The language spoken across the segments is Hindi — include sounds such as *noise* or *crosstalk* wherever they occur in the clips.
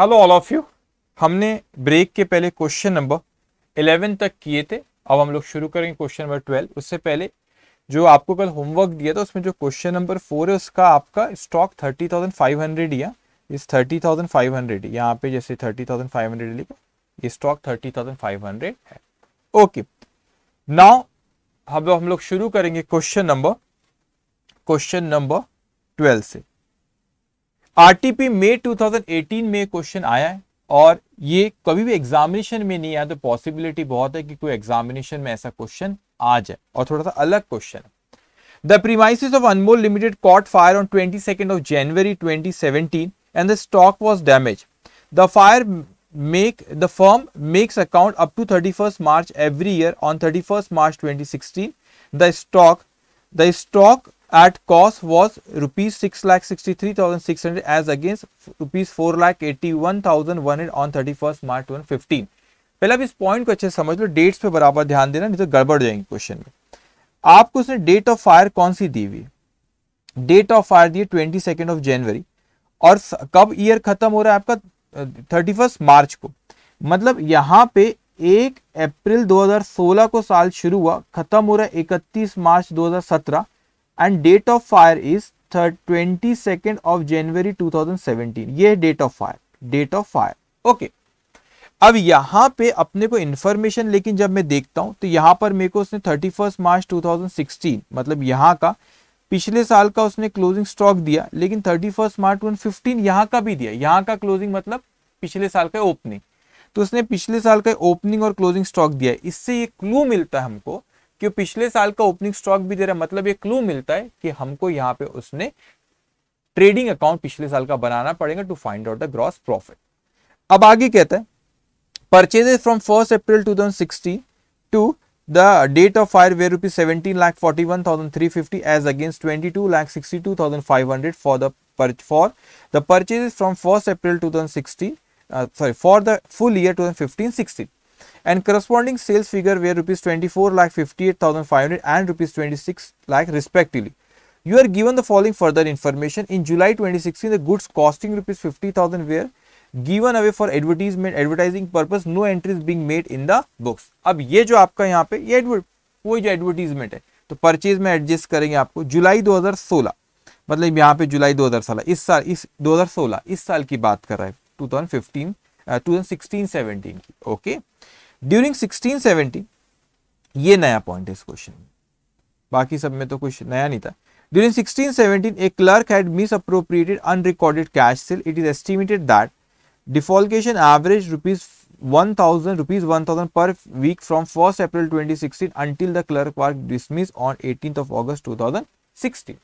हेलो ऑल ऑफ यू हमने ब्रेक के पहले क्वेश्चन नंबर 11 तक किए थे अब हम लोग शुरू करेंगे क्वेश्चन नंबर 12 उससे पहले जो आपको कल होमवर्क दिया था उसमें जो क्वेश्चन नंबर फोर है उसका आपका स्टॉक 30,500 या इस 30,500 यहाँ पे जैसे 30,500 लिखो ये स्टॉक 30,500 है ओके नाउ अब हम लोग शुरू करेंगे question number question number twelve से आरटीपी मई 2018 में क्वेश्चन आया है और ये कभी भी एग्जामिनेशन में नहीं आया तो पॉसिबिलिटी बहुत है कि कोई एग्जामिनेशन में ऐसा क्वेश्चन आ जाए और थोड़ा सा अलग question the premises of Anmol limited caught fire on twenty second of January twenty seventeen and the stock was damage the fire make the firm makes account up to thirty first March every year on thirty first March twenty sixteen the stock the stock at cost was rupees 6 lakh 63600 as against rupees 4 lakh 81100 on 31st March 2015 पहले आप इस पॉइंट को अच्छे समझ लो डेट्स पे बराबर ध्यान देना नहीं तो गड़बड़ जाएंगे क्वेश्चन में आपको उसने डेट ऑफ फायर कौन सी दी हुई date of fire the twenty second of January और कब ईयर खत्म हो रहा है आपका थर्टी फर्स्ट मार्च को मतलब यहां पे एक अप्रैल 2016 को साल शुरू हुआ खत्म हो रहा है इकतीस मार्च 2017 and date of fire is twenty second of January 2017 ये date of fire date of fire okay अब यहां पे अपने को इंफॉर्मेशन लेकिन जब मैं देखता हूं तो यहां पर मेरे को उसने थर्टी फर्स्ट मार्च 2016 मतलब यहां का पिछले साल का उसने क्लोजिंग स्टॉक दिया लेकिन thirty first March one fifteen यहाँ का भी दिया यहां का क्लोजिंग मतलब पिछले साल का ओपनिंग तो उसने पिछले साल का ओपनिंग और क्लोजिंग स्टॉक दिया इससे ये क्लू मिलता है हमको कि पिछले साल का ओपनिंग स्टॉक भी दे रहा है मतलब ये क्लू मिलता है कि हमको यहाँ पे उसने ट्रेडिंग अकाउंट पिछले साल का बनाना पड़ेगा to find out the gross profit अब आगे कहते हैं purchase from first April two thousand three to as against twenty two lakh sixty two thousand five hundred for the lakh for the the from first April two thousand sixty sorry for the full year two thousand fifteen sixteen and corresponding sales figure were rupees 24 lakh 58,500 and rupees 26 lakh respectively. You are given the following further information. In July 2016, the goods costing rupees 50,000 were given away for advertisement advertising purpose no entries being made in the books अब ये जो आपका यहाँ पे ये वो जो advertisement है तो purchase में adjust करेंगे आपको जुलाई 2016 मतलब यहाँ पे जुलाई 2016 इस साल इस 2016 इस साल की बात कर रहा है 2015 uh, 2016 17 की ओके okay? ड्यूरिंग 1670 ये नया पॉइंट है इस क्वेश्चन में बाकी सब में तो कुछ नया नहीं था during 1617 a clerk had misappropriated unrecorded cash sale it is estimated that defalcation average rupees one thousand rupees one thousand per week from first April twenty sixteen until the clerk work dismiss on eighteen of August two thousand sixteen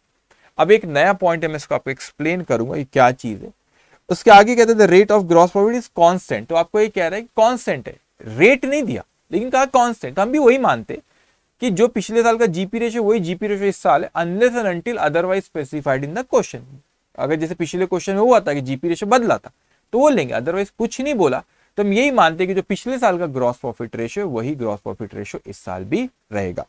अब एक नया पॉइंट है मैं इसको आपको एक्सप्लेन करूंगा ये क्या चीज है उसके आगे कहते हैं the rate of gross profit is constant तो आपको ये कह रहा है कॉन्स्टेंट है रेट नहीं दिया लेकिन कहा कॉन्स्टेंट तो हम भी वही मानते कि जो पिछले साल का जीपी रेशो वही जीपी रेशो इस साल है unless otherwise specified in the question अगर जैसे पिछले क्वेश्चन में हुआ था कि जीपी रेशो बदला था तो वो लेंगे अदरवाइज कुछ नहीं बोला तो हम यही मानते कि जो पिछले साल का ग्रॉस प्रॉफिट रेशियो वही ग्रॉस प्रॉफिट रेशियो इस साल भी रहेगा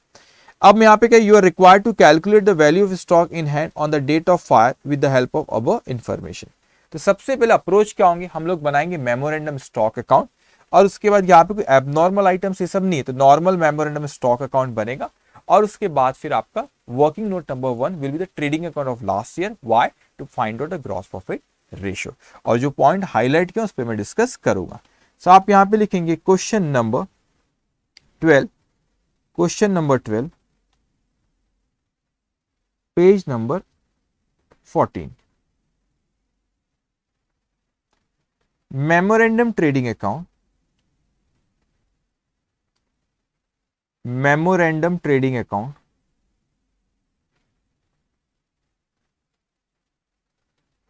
अब यहाँ पे you are required to calculate the value of stock in hand on the date of fire with the help of अब इन्फॉर्मेशन तो सबसे पहले अप्रोच क्या होंगे हम लोग बनाएंगे मेमोरेंडम स्टॉक अकाउंट और उसके बाद यहाँ पे कोई एबनॉर्मल आइटम्स ये सब नहीं है तो नॉर्मल मेमोरेंडम स्टॉक अकाउंट बनेगा और उसके बाद फिर आपका working note number one will be the trading account of last year why to find out the gross profit ratio और जो पॉइंट हाईलाइट किया उस पर मैं डिस्कस करूंगा सो so, आप यहाँ पे लिखेंगे question number twelve question number twelve page number fourteen memorandum trading account memorandum trading account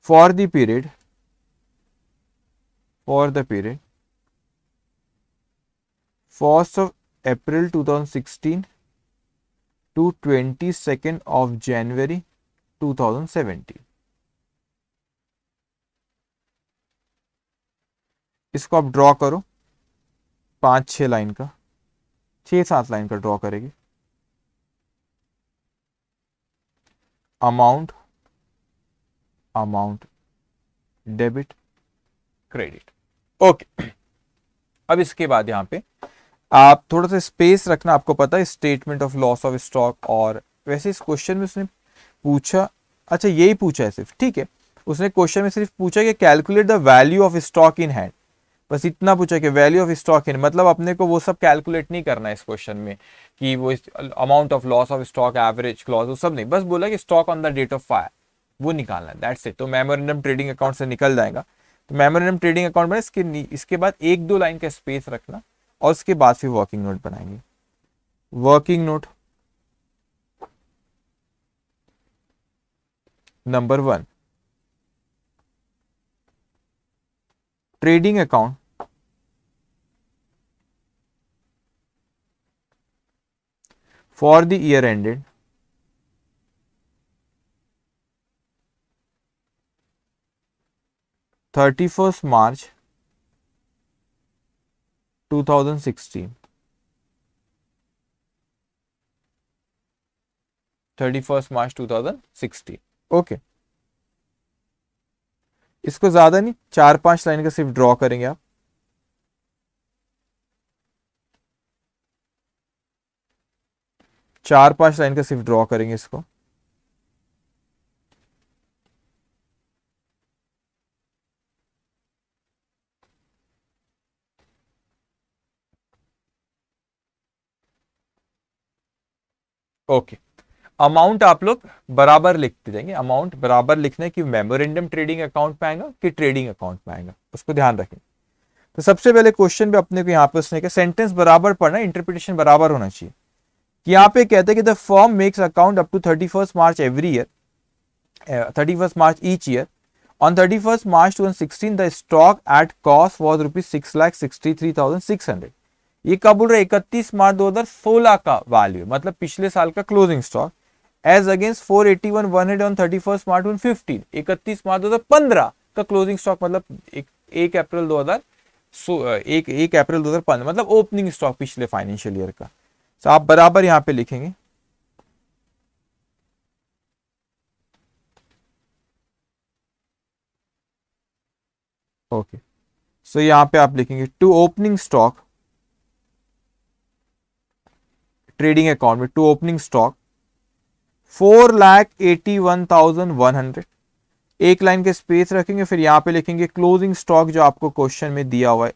for the period for the period first of April 2016 to twenty second of January 2017 इसको आप ड्रॉ करो पांच छह लाइन का छह सात लाइन का ड्रॉ करेगी amount amount debit credit okay अब इसके बाद यहां पे आप थोड़ा सा स्पेस रखना आपको पता है statement of loss of stock और वैसे इस क्वेश्चन में उसने पूछा अच्छा यही पूछा है सिर्फ ठीक है उसने क्वेश्चन में सिर्फ पूछा कि calculate the value of stock in hand बस इतना पूछा कि वैल्यू ऑफ स्टॉक इन मतलब अपने को वो सब कैलकुलेट नहीं करना है इस क्वेश्चन में कि वो amount of loss of stock average clause वो सब नहीं बस बोला कि stock on the date of fire वो निकालना है दैट्स इट तो मेमोरेंडम ट्रेडिंग अकाउंट से निकल जाएगा तो मेमोरेंडम ट्रेडिंग अकाउंट में इसके इसके बाद एक दो लाइन का स्पेस रखना और उसके बाद फिर वर्किंग नोट बनाएंगे working note number one trading account for the year ended thirty first March two thousand sixteen. 31st March 2016. Okay. इसको ज्यादा नहीं चार पांच लाइन का सिर्फ ड्रॉ करेंगे आप चार पांच लाइन का सिर्फ ड्रॉ करेंगे इसको ओके अमाउंट आप लोग बराबर लिखते जाएंगे अमाउंट बराबर लिखना है कि मेमोरेंडम ट्रेडिंग अकाउंट में आएगा कि ट्रेडिंग अकाउंट में आएगा उसको ध्यान रखें तो सबसे पहले क्वेश्चन भी अपने को यहाँ पे उसने कहा सेंटेंस बराबर पढ़ना इंटरप्रिटेशन बराबर होना चाहिए कि यहाँ पे कहते हैं कि the form makes account up to thirty first March every year thirty first March each year on thirty first March two sixteen the stock at cost was rupees six lakh sixty three thousand six hundred ये कब बोल रहे इकतीस मार्च दो हजार सोलह का वैल्यू मतलब पिछले साल का closing stock as against four eighty one one hundred on thirty first March one fifteen इकतीस मार्च दो हजार पंद्रह का क्लोजिंग स्टॉक मतलब एक, अप्रैल दो हजार एक अप्रैल दो हजार पंद्रह मतलब ओपनिंग स्टॉक पिछले फाइनेंशियल ईयर का सो आप बराबर यहां पे लिखेंगे ओके सो यहां पर पे आप लिखेंगे to opening stock trading account में to opening stock four lakh eighty one thousand one hundred एक लाइन के स्पेस रखेंगे फिर यहां पे लिखेंगे क्लोजिंग स्टॉक जो आपको क्वेश्चन में दिया हुआ है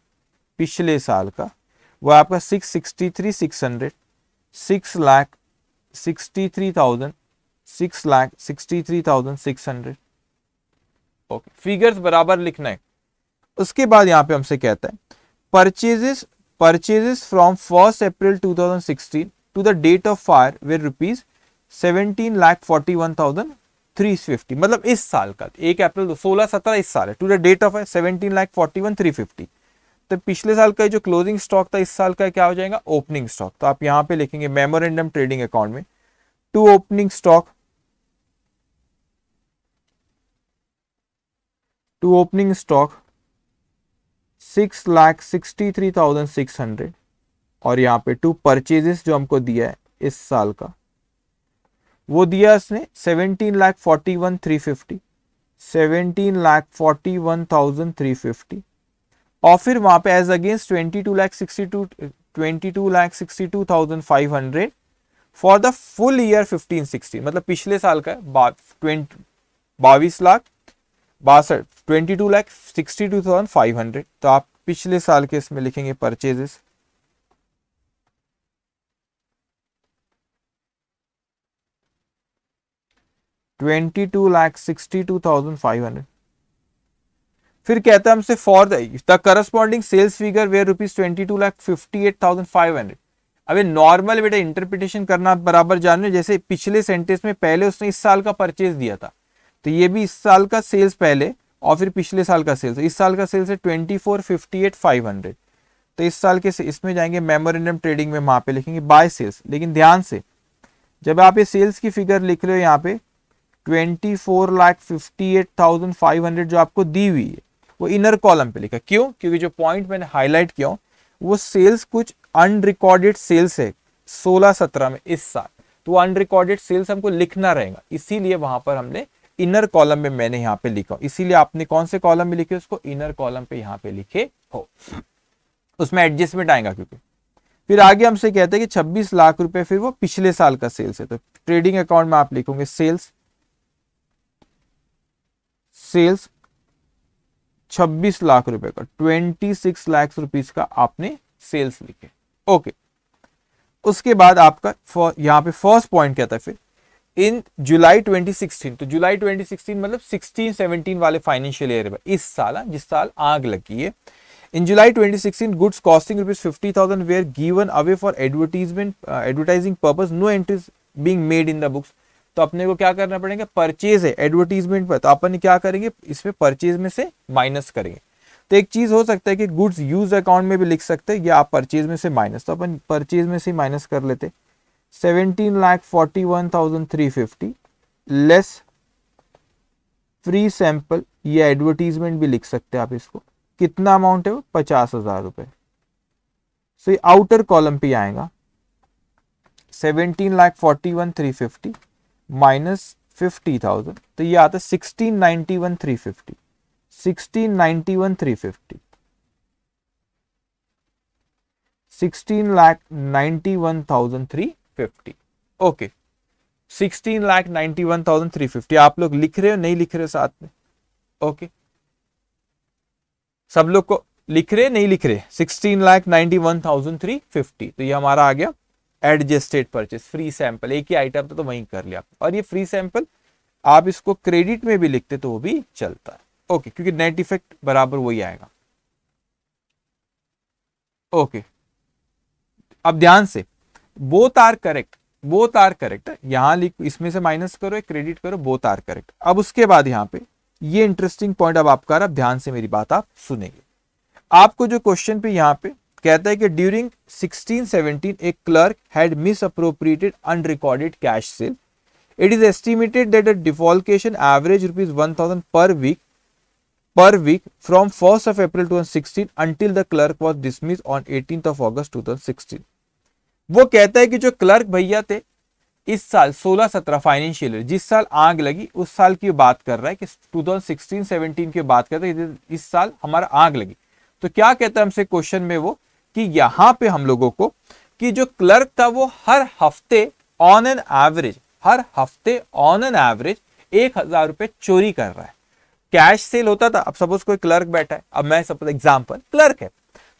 पिछले साल का वह आपका six sixty three six hundred six lakh sixty three thousand six lakh sixty three thousand six hundred okay figures बराबर लिखना है उसके बाद यहाँ पे हमसे कहता है purchases purchases from first April sixteen to the date of fire were rupees seventeen lakh forty one thousand three fifty मतलब इस साल का एक अप्रैल दो सोलह सत्रह इस साल है टू द डेट ऑफ है seventeen lakh forty one three fifty तो पिछले साल का जो क्लोजिंग स्टॉक था इस साल का क्या हो जाएगा ओपनिंग स्टॉक तो आप यहां पे लिखेंगे मेमोरेंडम ट्रेडिंग अकाउंट में to opening stock to opening stock six lakh sixty three thousand six hundred और यहां पे टू परचेजेस जो हमको दिया है इस साल का वो दिया उसने seventeen lakh forty one three fifty seventeen lakh forty one thousand three fifty और फिर वहां पे as against twenty two lakh sixty two twenty two lakh sixty two thousand five hundred for the full year fifteen sixty मतलब पिछले साल का बाईस लाख बासठ twenty two lakh sixty two thousand five hundred तो आप पिछले साल के इसमें लिखेंगे purchases twenty two lakh sixty two thousand five hundred फिर कहते हैं हमसे for the corresponding sales figure were rupees twenty two lakh fifty eight thousand five hundred अब ये नॉर्मल बेटा इंटरप्रिटेशन करना बराबर जान रहे जैसे पिछले सेंटेंस में पहले उसने इस साल का परचेज दिया था तो ये भी इस साल का सेल्स पहले और फिर पिछले साल का सेल्स तो इस साल का सेल्स है twenty four fifty eight five hundred तो इस साल के इसमें जाएंगे मेमोरेंडम ट्रेडिंग में वहां पे लिखेंगे बाय सेल्स लेकिन ध्यान से जब आप ये सेल्स की फिगर लिख रहे हो यहाँ पे twenty four lakh fifty eight thousand five hundred जो आपको दी हुई है वो इनर कॉलम पे लिखा क्यों क्योंकि जो पॉइंट मैंने हाईलाइट किया वो सेल्स कुछ अनरिकॉर्डेड सेल्स है सोलह सत्रह में इस साल तो अनरिकॉर्डेड सेल्स हमको लिखना रहेगा इसीलिए वहां पर हमने इनर कॉलम में मैंने यहाँ पे लिखा इसीलिए आपने कौन से कॉलम में लिखे उसको इनर कॉलम पे यहाँ पे लिखे हो उसमें एडजस्टमेंट आएगा क्योंकि फिर आगे हमसे कहते हैं कि 26 लाख रुपए फिर वो पिछले साल का सेल्स है तो ट्रेडिंग अकाउंट में आप लिखोगे सेल्स सेल्स 26 लाख रुपए का 26 सिक्स लाख रुपीज का आपने सेल्स लिखे ओके उसके बाद आपका यहां पे फर्स्ट पॉइंट क्या था फिर इन जुलाई 2016 तो जुलाई 2016 मतलब 16 17 वाले फाइनेंशियल ईयर में इस साल हाँ, जिस साल आग लगी है in July 2016 goods costing rupees fifty thousand were given away for advertisement advertising purpose no entries being made in the books तो अपने को क्या करना पड़ेगा परचेज है एडवर्टीजमेंट पर तो अपन क्या करेंगे इसमें परचेज में से माइनस करेंगे तो एक चीज हो सकता है कि गुड्स यूज अकाउंट में भी लिख सकते हैं या आप परचेज में से माइनस तो अपन परचेज में से माइनस कर लेते seventeen lakh forty one thousand three fifty less free sample या एडवर्टीजमेंट भी लिख सकते हैं आप इसको कितना अमाउंट है वो पचास हजार रुपए सो ये आउटर कॉलम पे आएगा seventeen lakh forty one three fifty minus fifty thousand तो ये आता है sixteen ninety one three fifty sixteen ninety one three fifty sixteen lakh ninety one thousand three fifty okay sixteen lakh ninety one thousand three fifty आप लोग लिख रहे हो नहीं लिख रहे हो साथ में ओके okay. सब लोग को लिख रहे नहीं लिख रहे sixteen lakh ninety one thousand three fifty तो ये हमारा आ गया एडजस्टेड परचेस फ्री सैंपल एक ही आइटम था तो वहीं कर लिया और ये फ्री सैंपल आप इसको क्रेडिट में भी लिखते तो वो भी चलता है ओके क्योंकि नेट इफेक्ट बराबर वही आएगा ओके अब ध्यान से both are correct both are correct यहां लिख इसमें से माइनस करो क्रेडिट करो बोथ आर करेक्ट अब उसके बाद यहां पे ये इंटरेस्टिंग पॉइंट अब आपका अब ध्यान से मेरी बात आप सुनेंगे आपको जो क्वेश्चन पे यहां पे कहता है कि ड्यूरिंग 1617 एक clerk had misappropriated unrecorded cash sale it is estimated that a defalcation average rupees one thousand per week per week from 1st of April 2016 until the clerk was dismissed on 18th of August 2016. वो कहता है कि जो क्लर्क भैया थे इस साल 16-17 फाइनेंशियल जिस साल आग लगी उस साल की बात कर रहा है कि 2016-17 की बात कर रहा है इस साल हमारा आग लगी तो क्या कहता है हमसे क्वेश्चन में वो कि यहां पे हम लोगों को कि जो क्लर्क था वो हर हफ्ते ऑन एन एवरेज हर हफ्ते ऑन एन एवरेज एक हजार रुपए चोरी कर रहा है कैश सेल होता था अब सपोज कोई क्लर्क बैठा है अब मैं सपोज एग्जाम्पल क्लर्क है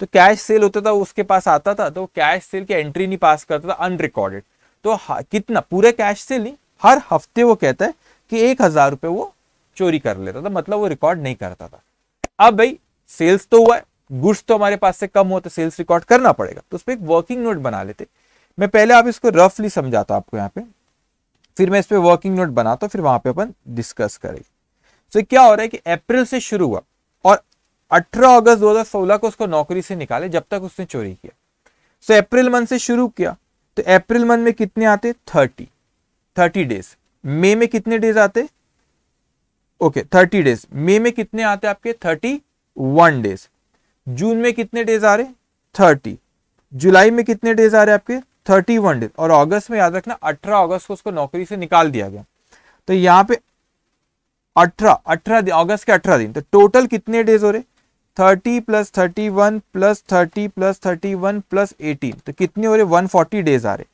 तो कैश सेल होता था उसके पास आता था तो कैश सेल की एंट्री नहीं पास करता था अनरिकॉर्डेड तो कितना पूरे कैश सेल नहीं हर हफ्ते वो कहता है कि एक हजार रुपए वो चोरी कर लेता था मतलब वो रिकॉर्ड नहीं करता था अब भाई सेल्स तो हुआ है गुड्स तो हमारे पास से कम हो तो सेल्स रिकॉर्ड करना पड़ेगा तो उस पर एक वर्किंग नोट बना लेते मैं पहले आप इसको रफली समझाता आपको यहाँ पे फिर मैं इस पर वर्किंग नोट बनाता हूँ फिर वहां पे अपन डिस्कस करेंगे तो so, क्या हो रहा है कि अप्रैल से शुरू हुआ और 18 अगस्त 2016 को उसको नौकरी से निकाले जब तक उसने चोरी किया सो अप्रैल मंथ से शुरू किया तो अप्रैल मंथ में कितने आते थर्टी थर्टी डेज मई में कितने डेज आते ओके थर्टी डेज मई में कितने आते आपके थर्टी वन डेज जून में कितने डेज आ रहे थर्टी जुलाई में कितने डेज आ रहे आपके थर्टी वन डेज और अगस्त में याद रखना अठारह अगस्त को उसको नौकरी से निकाल दिया गया तो यहाँ पे अठारह अठारह दिन अगस्त के अठारह दिन तो टोटल कितने डेज हो रहे thirty plus thirty one plus thirty plus thirty one plus eighteen तो कितने हो रहे वन फोर्टी डेज आ रहे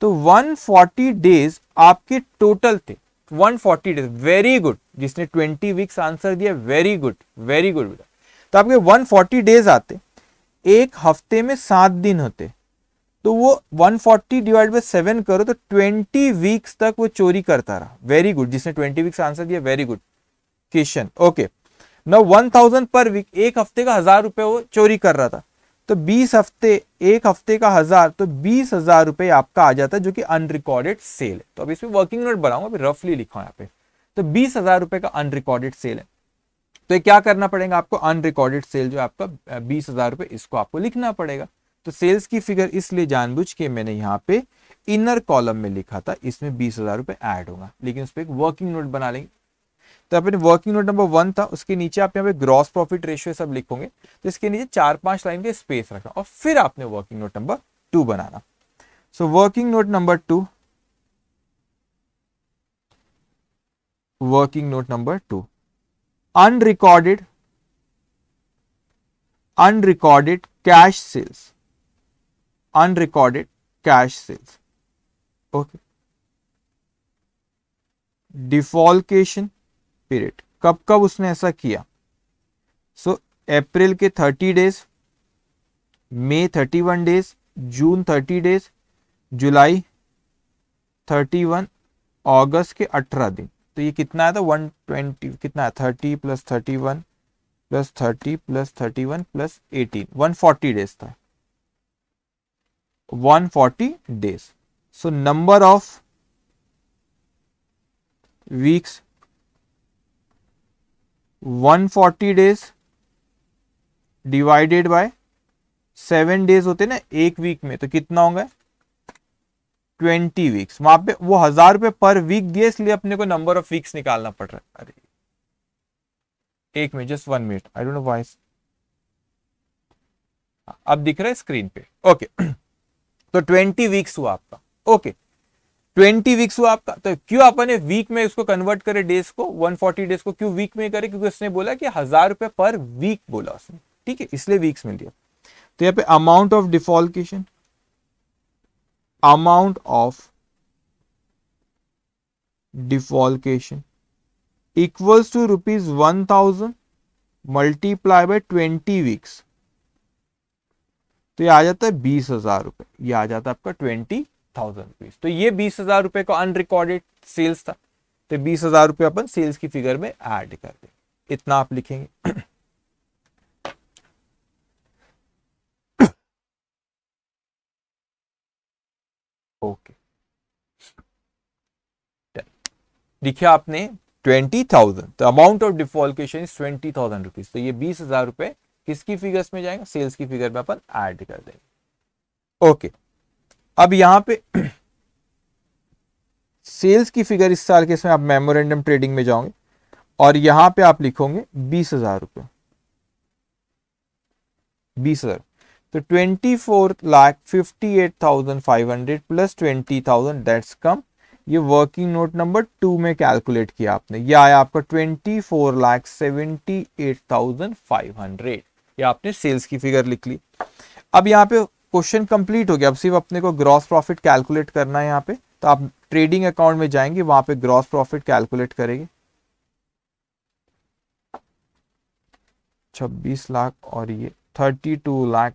तो वन फोर्टी डेज आपके टोटल थे one forty days very good जिसने ट्वेंटी वीक्स आंसर दिया वेरी गुड वेरी गुड बेटा तो आपके 140 डेज आते एक हफ्ते में सात दिन होते तो वो 140 फोर्टी डिवाइड बाई सेवन करो तो 20 वीक्स तक वो चोरी करता रहा वेरी गुड जिसने 20 वीक्स आंसर दिया very good question okay now 1000 per week एक हफ्ते का हजार रुपये वो चोरी कर रहा था तो 20 हफ्ते एक हफ्ते का हजार तो बीस हजार रुपए आपका आ जाता है जो कि अनरिकॉर्डेड सेल है तो अब इसमें वर्किंग नोट बनाऊंगा रफली लिखा यहाँ पे तो बीस हजार रुपए का अनरिकॉर्डेड सेल है तो क्या करना पड़ेगा आपको अनरिकॉर्डेड सेल जो आपका बीस हजार रुपए इसको आपको लिखना पड़ेगा तो सेल्स की फिगर इसलिए जानबूझ के मैंने यहाँ पे इनर कॉलम में लिखा था इसमें बीस हजार रुपए एड होगा लेकिन उस पर एक वर्किंग नोट बना लेंगे तो अपने वर्किंग नोट नंबर वन था उसके नीचे आप यहाँ पे ग्रॉस प्रॉफिट रेशियो सब लिखोगे तो इसके नीचे चार पांच लाइन के स्पेस रखना और फिर आपने वर्किंग नोट नंबर टू बनाना so working note number two working note number two unrecorded unrecorded cash sales unrecorded cash sales okay defalcation period कब कब उसने ऐसा किया सो so, अप्रैल के 30 डेज मई 31 डेज जून 30 डेज जुलाई 31 अगस्त के 18 दिन तो ये कितना आता है वन तो ट्वेंटी कितना thirty plus thirty one plus thirty plus thirty one plus eighteen one forty days था one forty days so number of weeks one forty days divided by seven days होते ना एक वीक में तो कितना होगा ट्वेंटी वीक्स वहां पे वो हजार रुपए पर वीक दिए इसलिए अपने को नंबर ऑफ वीक्स निकालना पड़ रहा है अरे एक minute just one minute I don't know voice अब दिख रहा है स्क्रीन पे ओके *clears throat* तो ट्वेंटी वीक्स हुआ आपका ओके ट्वेंटी वीक्स हुआ आपका तो क्यों अपन वीक में उसको कन्वर्ट करे डेज को वन फोर्टी डेज को क्यों वीक में करे क्योंकि उसने बोला कि हजार रुपए पर वीक बोला उसने ठीक है इसलिए वीक्स में दिया तो यहाँ पे amount of defalcation amount of defalcation equals to rupees 1000 multiply by 20 weeks तो ये आ जाता है बीस हजार रुपए ये आ जाता है आपका ट्वेंटी थाउजेंड रुपीज तो ये बीस हजार रुपए का अनरिकॉर्डेड सेल्स था तो बीस हजार रुपए अपन सेल्स की फिगर में ऐड कर दें इतना आप लिखेंगे ओके देखिए आपने ट्वेंटी थाउजेंड तो amount of defalcation is twenty thousand rupees तो ये बीस हजार रुपए किसकी फिगर्स में जाएगा सेल्स की फिगर में अपन ऐड कर देंगे ओके अब यहां पे सेल्स की फिगर इस साल के इसमें आप मेमोरेंडम ट्रेडिंग में जाओगे और यहां पे आप लिखोगे बीस हजार रुपये बीस हजार तो twenty four lakh fifty eight thousand five hundred plus twenty thousand that's come ये वर्किंग नोट नंबर टू में कैलकुलेट किया आपने ये आया आपका twenty four lakh seventy eight thousand five hundred ये आपने सेल्स की फिगर लिख ली अब यहाँ पे क्वेश्चन कंप्लीट हो गया अब सिर्फ अपने को ग्रॉस प्रॉफिट कैलकुलेट करना है यहाँ पे तो आप ट्रेडिंग अकाउंट में जाएंगे वहां पे ग्रॉस प्रॉफिट कैलकुलेट करेंगे छब्बीस लाख और ये thirty two lakh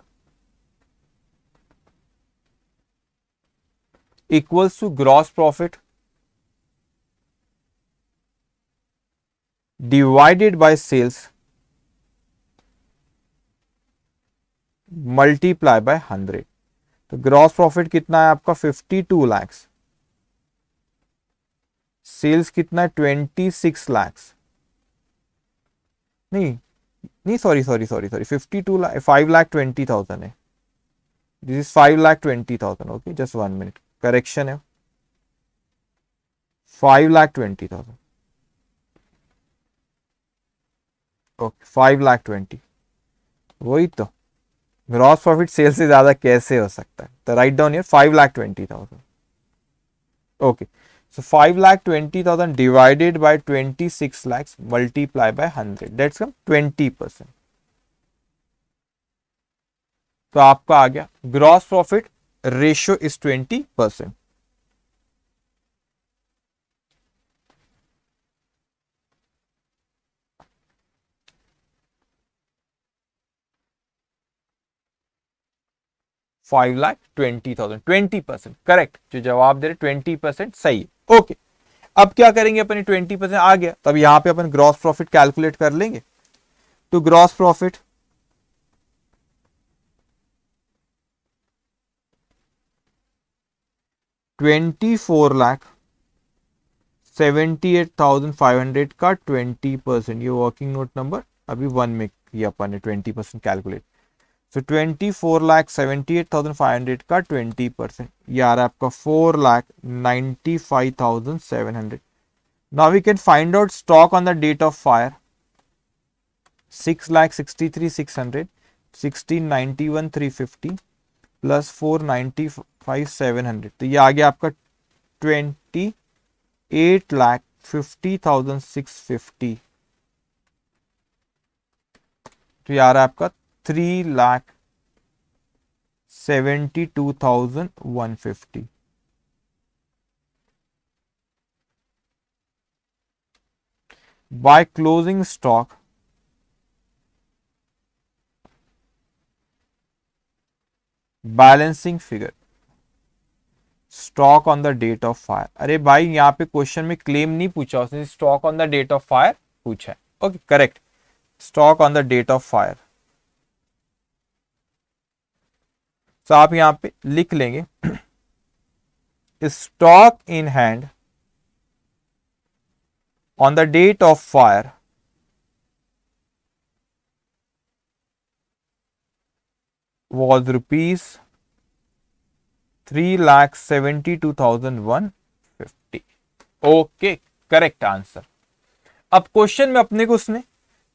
equals to gross profit divided by sales multiply by hundred तो ग्रॉस प्रॉफिट कितना है आपका 52 लाख्स सेल्स कितना है 26 लाख्स नहीं नहीं sorry sorry sorry sorry 52 lakh 5 lakh 20 thousand है this is 5 lakh 20 thousand okay just one minute correction है five lakh twenty thousand okay five lakh twenty वही तो ग्रॉस प्रॉफिट सेल से ज़्यादा कैसे हो सकता है तो right down five lakh twenty thousand okay so five lakh twenty thousand divided by twenty six lakh multiply by hundred that's come twenty percent तो आपका आ गया gross profit ratio is twenty percent five lakh twenty thousand twenty percent correct जो जवाब दे रहे ट्वेंटी परसेंट सही है ओके अब क्या करेंगे अपने ट्वेंटी परसेंट आ गया तब यहां पे अपन ग्रॉस प्रॉफिट कैलकुलेट कर लेंगे तो gross profit twenty four lakh seventy eight thousand five hundred का ट्वेंटी परसेंट ये वर्किंग नोट नंबर अभी वन में किया अपन ने twenty percent calculate so twenty four lakh seventy eight thousand five hundred का ट्वेंटी परसेंट ये आ रहा है आपका four lakh ninety five thousand seven hundred now we can find out stock on the date of fire six lakh sixty three six hundred sixteen ninety one three fifty plus four ninety five seven hundred तो ये आ गया आपका twenty eight lakh fifty thousand six fifty तो ये आ रहा है आपका three lakh seventy two thousand one fifty by closing stock balancing figure stock on the date of fire अरे भाई यहाँ पे क्वेश्चन में क्लेम नहीं पूछा उसने stock on the date of fire पूछा okay correct stock on the date of fire तो आप यहां पे लिख लेंगे stock in hand on the date of fire was rupees three lakh seventy two thousand one fifty. Okay, correct answer. अब क्वेश्चन में अपने को उसने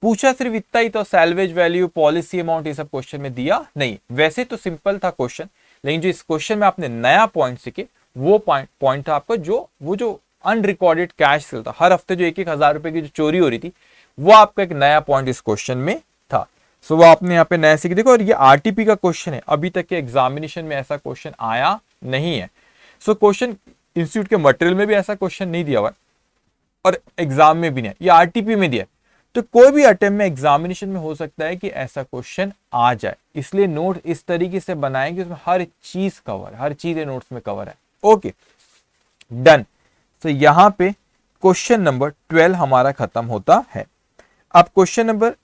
पूछा सिर्फ इतना ही तो सैलवेज वैल्यू पॉलिसी अमाउंट ये सब क्वेश्चन में दिया नहीं वैसे तो सिंपल था क्वेश्चन लेकिन जो इस क्वेश्चन में आपने नया पॉइंट सीखे वो पॉइंट पॉइंट था आपका जो वो जो अनरिकॉर्डेड कैश सेल था हर हफ्ते जो एक एक हजार रुपए की जो चोरी हो रही थी वो आपका एक नया पॉइंट इस क्वेश्चन में सो so, वो आपने यहाँ पे नया सीख देखो और ये आरटीपी का क्वेश्चन है अभी तक के एग्जामिनेशन में ऐसा क्वेश्चन आया नहीं है सो क्वेश्चन इंस्टीट्यूट के मटेरियल में भी ऐसा क्वेश्चन नहीं दिया हुआ और एग्जाम में भी नहीं ये आरटीपी में दिया तो कोई भी अटेम्प्ट में एग्जामिनेशन में हो सकता है कि ऐसा क्वेश्चन आ जाए इसलिए नोट इस तरीके से बनाए कि उसमें हर चीज कवर हर चीज नोट्स में कवर है ओके डन सो यहां पे क्वेश्चन नंबर ट्वेल्व हमारा खत्म होता है अब क्वेश्चन नंबर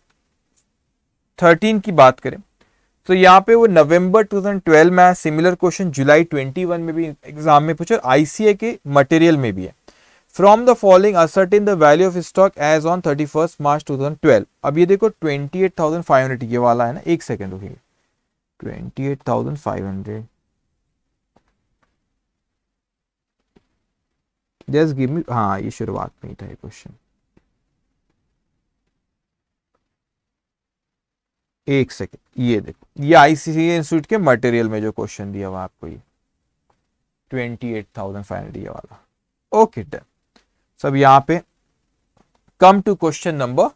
थर्टीन की बात करें तो यहाँ पे वो नवंबर 2012 में सिमिलर क्वेश्चन जुलाई 21 में भी एग्जाम में पूछा आईसीए के मटेरियल में भी है from the following ascertain the value of stock as on thirty March 2012 अब ये देखो 28,500 एट ये वाला है ना एक सेकेंड रुकिए twenty eight thousand five hundred just give me हाँ ये शुरुआत में ही था ये क्वेश्चन एक सेकेंड ये देखो ये आईसीसी इंस्टीट्यूट के मटेरियल में जो क्वेश्चन दिया हुआ आपको ये twenty eight thousand five hundred ये वाला ओके डन सब यहां पे come to question number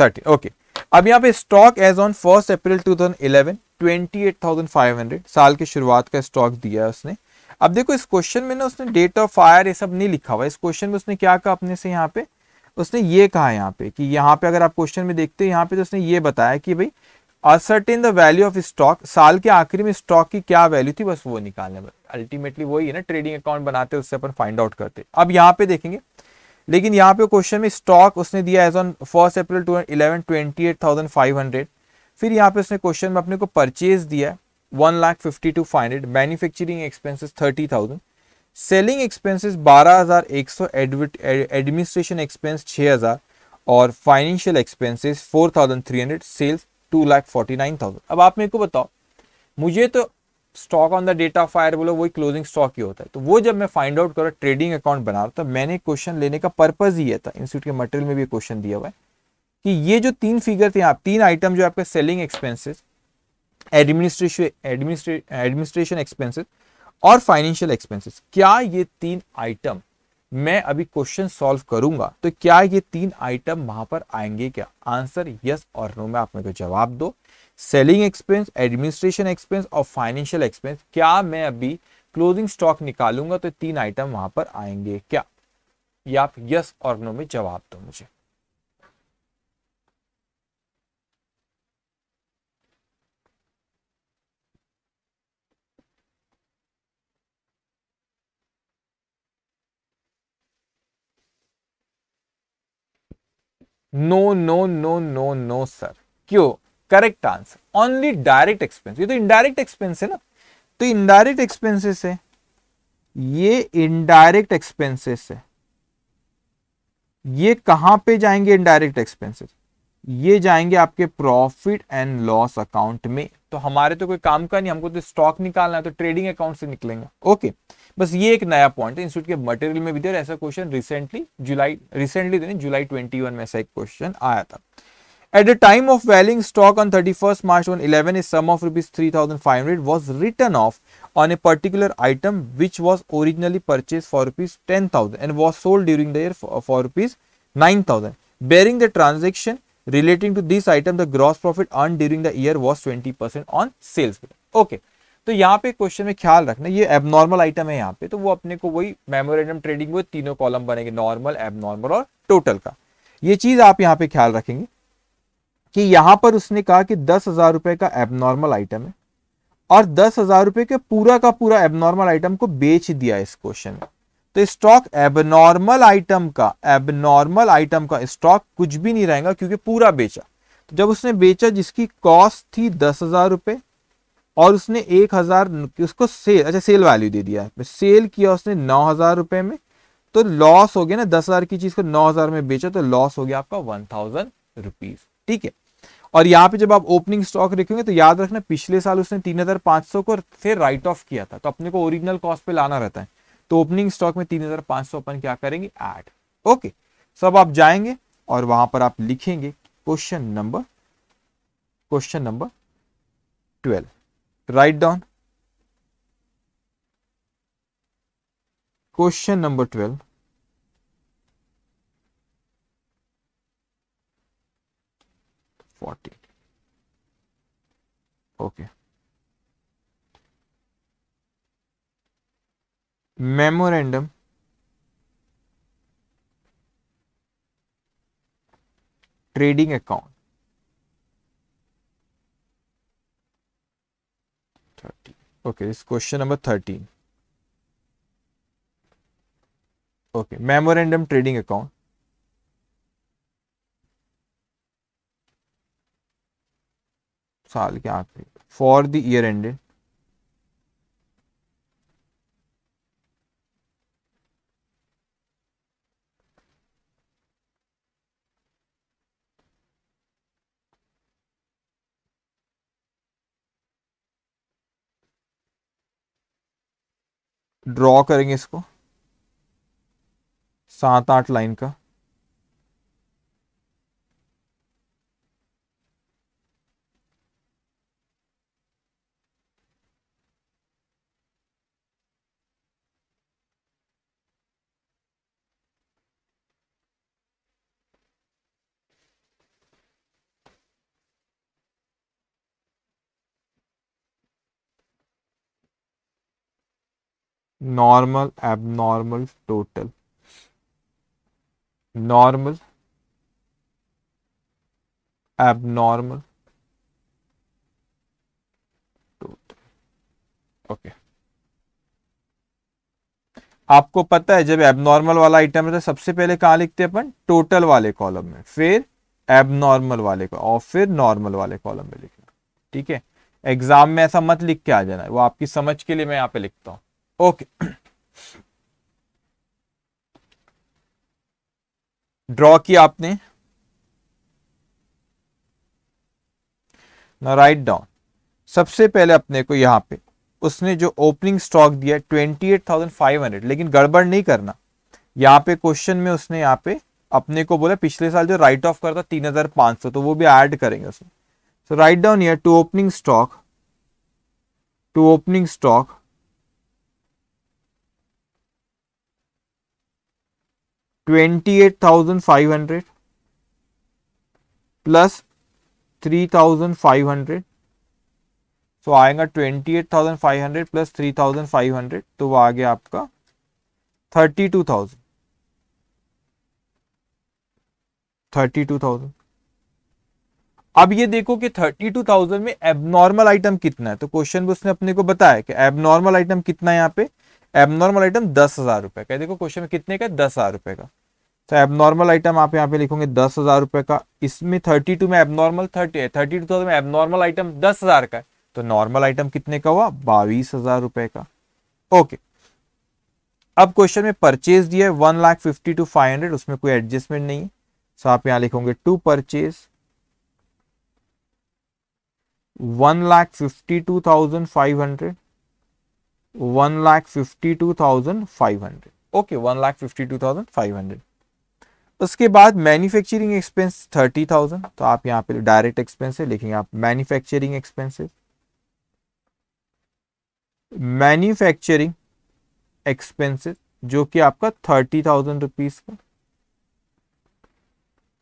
thirty okay अब यहां पे stock as on first April two thousand eleven twenty eight thousand five hundred साल की शुरुआत का स्टॉक दिया उसने अब देखो इस क्वेश्चन में ना उसने डेट ऑफ फायर ये सब नहीं लिखा हुआ इस क्वेश्चन में उसने क्या कहा अपने से यहाँ पे उसने ये कहा यहाँ पे कि यहाँ पे अगर आप क्वेश्चन में देखते हो यहाँ पे तो उसने ये बताया कि भाई ascertain the value of stock साल के आखिरी में स्टॉक की क्या वैल्यू थी बस वो निकालने अल्टीमेटली वही है ना ट्रेडिंग अकाउंट बनाते उससे अपन फाइंड आउट करते अब यहाँ पे देखेंगे लेकिन यहाँ पे क्वेश्चन में स्टॉक उसने दिया as on first April two eleven twenty eight thousand five hundred फिर यहाँ पे उसने क्वेश्चन में अपने को परचेज दिया one lakh fifty two five hundred manufacturing expenses thirty thousand selling expenses 12,100 administration expense 6,000 और फाइनेंशियल एक्सपेंसेस 4,300 सेल्स 2,49,000 अब आप मेरे को बताओ मुझे तो stock on the date of fire बोलो वही क्लोजिंग स्टॉक ही होता है तो वो जब मैं फाइंड आउट करो ट्रेडिंग अकाउंट बना रहा था मैंने क्वेश्चन लेने का पर्पज ही था इंस्टीट्यूट के मटेरियल में भी क्वेश्चन दिया हुआ है कि ये जो तीन फिगर थे आप तीन आइटम जो आपका selling expenses administration administration expenses और फाइनेंशियल एक्सपेंसेस क्या ये तीन आइटम मैं अभी क्वेश्चन सॉल्व करूंगा तो क्या ये तीन आइटम वहां पर आएंगे क्या आंसर यस और नो में आप मेरे को जवाब दो सेलिंग एक्सपेंस एडमिनिस्ट्रेशन एक्सपेंस और फाइनेंशियल एक्सपेंस क्या मैं अभी क्लोजिंग स्टॉक निकालूंगा तो तीन आइटम वहां पर आएंगे क्या ये आप यस और नो में जवाब दो मुझे no no no no no sir क्यों correct answer only direct expense ये तो इनडायरेक्ट एक्सपेंस है ना तो इनडायरेक्ट एक्सपेंसेस है ये इनडायरेक्ट एक्सपेंसेस है ये कहां पे जाएंगे इनडायरेक्ट एक्सपेंसेस ये जाएंगे आपके प्रॉफिट एंड लॉस अकाउंट में तो हमारे तो कोई काम का नहीं हमको तो स्टॉक निकालना है तो ट्रेडिंग अकाउंट से निकलेंगे ओके बस ये एक नया पॉइंट है इंस्टीट्यूट के मटेरियल में भी देर ऐसा question recently July recently July twenty में ऐसा एक क्वेश्चन आया था at the time of valuing stock on thirty first March on eleven is sum of rupees three thousand five hundred was return of on a particular item which was originally purchase for rupees ten thousand and was sold during the year for rupees nine thousand bearing the transaction to this item the gross profit earn during the year was twenty percent on sales okay तो यहाँ पे क्वेश्चन में ख्याल रखना ये एबनॉर्मल आइटम है यहाँ पे तो वो अपने को वही मेमोरेंडम ट्रेडिंग वो तीनों कॉलम बनेंगे नॉर्मल एबनॉर्मल और टोटल का ये चीज आप यहाँ पे ख्याल रखेंगे कि यहां पर उसने कहा कि दस हजार रुपए का एबनॉर्मल आइटम है और दस हजार रुपए के पूरा का पूरा एबनॉर्मल आइटम को बेच दिया इस क्वेश्चन में तो स्टॉक एबनॉर्मल आइटम का एबनॉर्मल आइटम का स्टॉक कुछ भी नहीं रहेगा क्योंकि पूरा बेचा तो जब उसने बेचा जिसकी कॉस्ट थी दस हजार रुपए और उसने एक हजार उसको सेल अच्छा सेल वैल्यू दे दिया सेल किया उसने नौ हजार रुपए में तो लॉस हो गया ना दस हजार की चीज को नौ हजार में बेचा तो लॉस हो गया आपका वन थाउजेंड रुपीज ठीक है और यहाँ पे जब आप ओपनिंग स्टॉक रखेंगे तो याद रखना पिछले साल उसने तीन हजार पांच सौ को फिर राइट ऑफ किया था तो अपने को ओरिजिनल कॉस्ट पे लाना रहता है तो ओपनिंग स्टॉक में तीन हजार पांच सौ अपन क्या करेंगे एड ओके सब आप जाएंगे और वहां पर आप लिखेंगे question number question number twelve right down question number twelve forty okay okay. memorandum trading account 30 okay this question number 13 okay memorandum trading account for the year ended draw करेंगे इसको सात आठ लाइन का normal abnormal total normal abnormal okay okay. आपको पता है जब एबनॉर्मल वाला आइटम है सबसे पहले कहां लिखते हैं अपन टोटल वाले कॉलम में फिर एबनॉर्मल वाले को और फिर नॉर्मल वाले कॉलम में लिखना ठीक है एग्जाम में ऐसा मत लिख के आ जाना वो आपकी समझ के लिए मैं यहां पे लिखता हूं ओके ड्रॉ किया आपने ना राइट डाउन सबसे पहले अपने को यहां पे उसने जो ओपनिंग स्टॉक दिया twenty eight thousand five hundred लेकिन गड़बड़ नहीं करना यहां पे क्वेश्चन में उसने यहां पे अपने को बोला पिछले साल जो राइट ऑफ करता तीन हजार पांच सौ तो वो भी ऐड करेंगे उसमें so right down to opening stock to opening stock 28,500 plus 3,500 so so, आएगा 28,500 प्लस 3,500 तो वो आ गया आपका 32,000 32,000 अब ये देखो कि 32,000 में एबनॉर्मल आइटम कितना है तो क्वेश्चन उसने अपने को बताया कि एबनॉर्मल आइटम कितना है यहाँ पे एबनॉर्मल आइटम दस हजार रुपए का देखो क्वेश्चन में कितने का दस हजार रुपए का तो एबनॉर्मल आइटम आप यहाँ पे लिखोगे दस हजार रुपए का इसमें थर्टी टू में एबनॉर्मल थर्टी है थर्टी टू थाउजेंड में एबनॉर्मल आइटम दस हजार का है तो नॉर्मल आइटम कितने का हुआ बाईस हजार रुपए का ओके अब क्वेश्चन में परचेज दिया है one lakh fifty two five hundred उसमें कोई एडजस्टमेंट नहीं है सो आप यहाँ लिखोगे to purchase one lakh fifty two thousand five hundred one lakh fifty two thousand five hundred okay one lakh fifty two thousand five hundred उसके बाद मैन्युफैक्चरिंग एक्सपेंस थर्टी थाउजेंड तो आप यहाँ पे डायरेक्ट एक्सपेंस है लिखेंगे आप मैन्युफैक्चरिंग एक्सपेंसिव मैन्युफैक्चरिंग एक्सपेंसिव जो कि आपका थर्टी थाउजेंड रुपीज का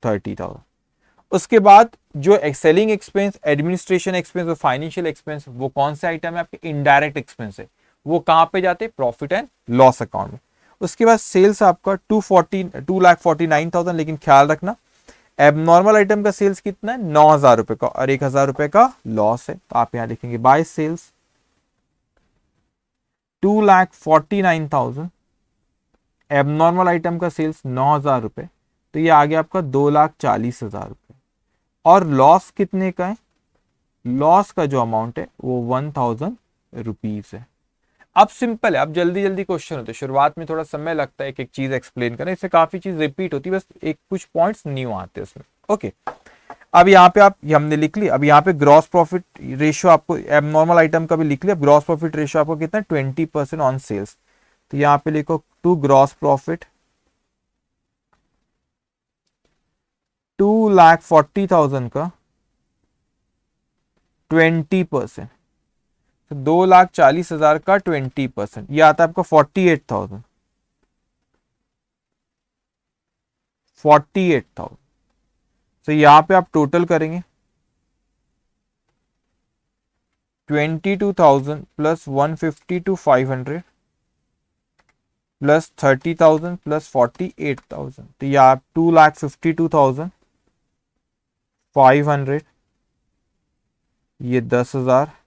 थर्टी थाउजेंड उसके बाद जो सेलिंग एक्सपेंस एडमिनिस्ट्रेशन एक्सपेंस और फाइनेंशियल एक्सपेंस वो कौन से आइटम है आपके इनडायरेक्ट एक्सपेंस है वो कहां पे जाते प्रॉफिट एंड लॉस अकाउंट में उसके बाद सेल्स आपका two forty two lakh forty nine thousand लेकिन ख्याल रखना एबनॉर्मल आइटम का सेल्स कितना है नौ हजार रुपए का और एक हजार रुपए का लॉस है तो आप यहां लिखेंगे by sales two lakh forty nine thousand abnormal item का सेल्स नौ हजार रुपए तो ये आ गया आपका दो लाख चालीस हजार रुपये और लॉस कितने का है लॉस का जो अमाउंट है वो वन थाउजेंड रुपीज़ है अब सिंपल है अब जल्दी जल्दी क्वेश्चन होते हैं शुरुआत में थोड़ा समय लगता है एक एक चीज एक्सप्लेन करना इससे काफी चीज रिपीट होती है बस एक कुछ पॉइंट्स न्यू आते हैं उसमें ओके अब यहाँ पे आप ये हमने लिख ली अब यहाँ पे ग्रॉस प्रॉफिट रेशियो आपको एबनॉर्मल आइटम का भी लिख लिया ग्रॉस प्रॉफिट रेशियो आपको कितना ट्वेंटी परसेंट ऑन सेल्स तो यहाँ पे लिखो to gross profit two lakh forty thousand का ट्वेंटी परसेंट तो दो लाख चालीस हजार का ट्वेंटी परसेंट यह आता है आपका forty eight thousand forty eight thousand तो यहां पे आप टोटल करेंगे twenty two thousand plus one fifty two five hundred plus thirty thousand plus forty eight thousand तो ये आप two lakh fifty two thousand five hundred ये दस हजार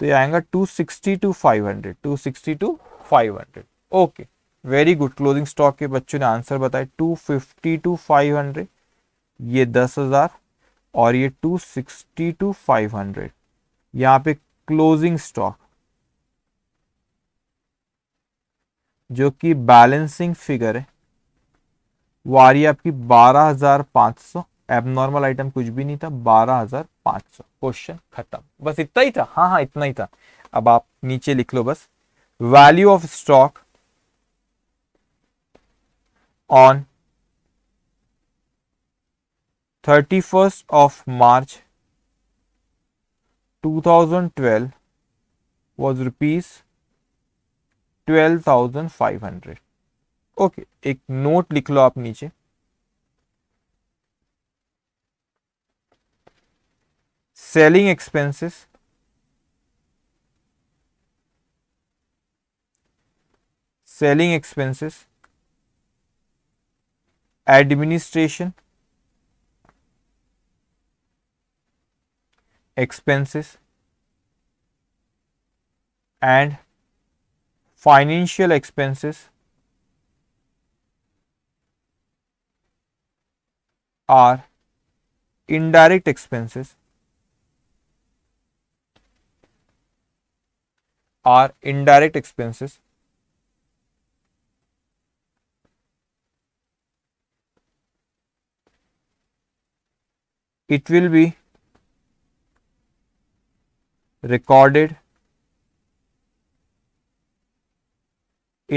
तो ये आएगा 260 two 500 260 two 500 okay very good closing stock के बच्चों ने आंसर बताया 250 टू 500 ये 10,000 और ये 260 टू 500 यहाँ पे क्लोजिंग स्टॉक जो कि बैलेंसिंग फिगर है वो आ रही है आपकी 12,500 एबनॉर्मल आइटम कुछ भी नहीं था हजार 500 क्वेश्चन खत्म बस इतना ही था हाँ हाँ इतना ही था अब आप नीचे लिख लो बस value of stock on thirty first of March 2012 thousand five 12,500 okay एक नोट लिख लो आप नीचे selling expenses selling expenses administration expenses and financial expenses are indirect expenses are indirect expenses it will be recorded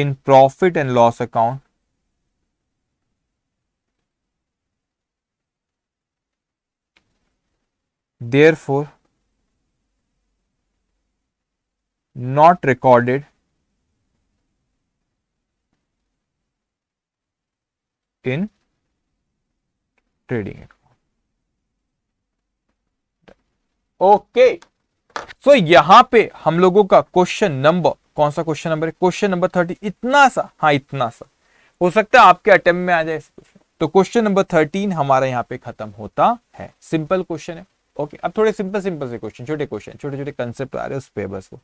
in profit and loss account therefore not recorded in trading account. Okay okay. So so, यहां पे हम लोगों का क्वेश्चन नंबर कौन सा क्वेश्चन नंबर है क्वेश्चन नंबर थर्टी इतना सा हाँ इतना सा हो सकता है आपके अटेम्प्ट में आ जाए तो क्वेश्चन नंबर थर्टीन हमारा यहां पे खत्म होता है सिंपल क्वेश्चन है ओके okay, अब थोड़े सिंपल सिंपल से क्वेश्चन छोटे क्वेश्चन छोटे छोटे कंसेप्ट आ रहे हैं उस पे बस को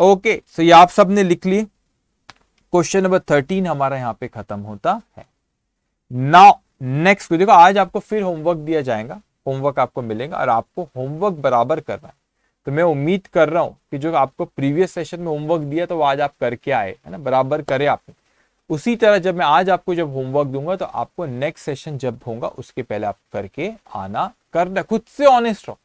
ओके सो ये आप सब ने लिख ली क्वेश्चन नंबर थर्टीन हमारा यहाँ पे खत्म होता है नाउ नेक्स्ट देखो आज आपको फिर होमवर्क दिया जाएगा होमवर्क आपको मिलेगा और आपको होमवर्क बराबर करना है तो मैं उम्मीद कर रहा हूं कि जो आपको प्रीवियस सेशन में होमवर्क दिया तो वो आज आप करके आए है ना बराबर करे आपने उसी तरह जब मैं आज आपको जब होमवर्क दूंगा तो आपको नेक्स्ट सेशन जब होगा उसके पहले आप करके आना करना खुद से ऑनेस्ट रहो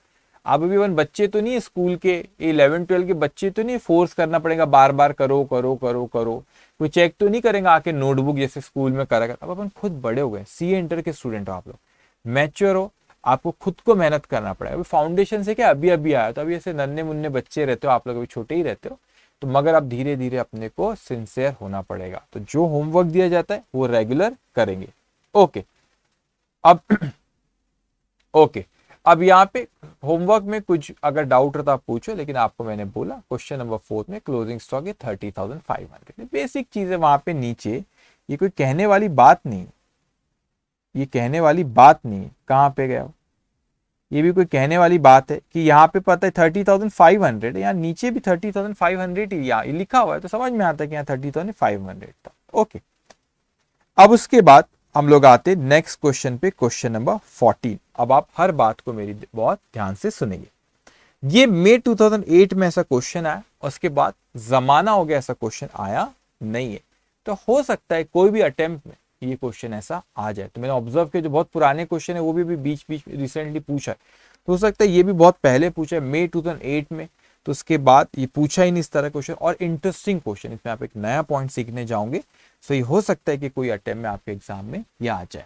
अब भी वन बच्चे तो नहीं स्कूल के इलेवन ट्वेल्व के बच्चे तो नहीं फोर्स करना पड़ेगा बार बार करो करो करो करो कोई चेक तो नहीं करेंगे आके नोटबुक जैसे स्कूल में करा कर अब अपन खुद बड़े हो गए सी इंटर के स्टूडेंट हो आप लोग मैच्योर हो आपको खुद को मेहनत करना पड़ेगा अभी फाउंडेशन से क्या अभी अभी आया तो अभी ऐसे नन्हे मुन्ने बच्चे रहते हो आप लोग अभी छोटे ही रहते हो तो मगर अब धीरे धीरे अपने को सिंसियर होना पड़ेगा तो जो होमवर्क दिया जाता है वो रेगुलर करेंगे ओके अब ओके *clears throat* अब यहाँ पे होमवर्क में कुछ अगर डाउट रहता आप पूछो लेकिन आपको मैंने बोला क्वेश्चन नंबर फोर्थ में क्लोजिंग स्टॉक है thirty thousand five hundred basic चीज है वहां पे नीचे ये कोई कहने वाली बात नहीं ये कहने वाली बात नहीं कहाँ पे गया ये भी कोई कहने वाली बात है कि यहाँ पे पता है थर्टी थाउजेंड फाइव हंड्रेड यहाँ नीचे भी थर्टी थाउजेंड फाइव हंड्रेड ही यहाँ लिखा हुआ है तो समझ में आता है कि यहाँ थर्टी थाउजेंड फाइव हंड्रेड था ओके अब उसके बाद हम लोग आते नेक्स्ट क्वेश्चन पे क्वेश्चन नंबर 14 अब आप हर बात को मेरी बहुत ध्यान से सुनेंगे ये मे 2008 में ऐसा क्वेश्चन आया उसके बाद जमाना हो गया ऐसा क्वेश्चन आया नहीं है तो हो सकता है कोई भी अटेम्प्ट में ये क्वेश्चन ऐसा आ जाए तो मैंने ऑब्जर्व किया जो बहुत पुराने क्वेश्चन है वो भी, भी बीच बीच में रिसेंटली पूछा है तो हो सकता है ये भी बहुत पहले पूछा है मे टू में तो उसके बाद ये पूछा ही नहीं इस तरह क्वेश्चन और इंटरेस्टिंग क्वेश्चन इसमें आप एक नया पॉइंट सीखने जाओगे सो ये हो सकता है कि कोई अटेम्प में आपके एग्जाम में ये आ जाए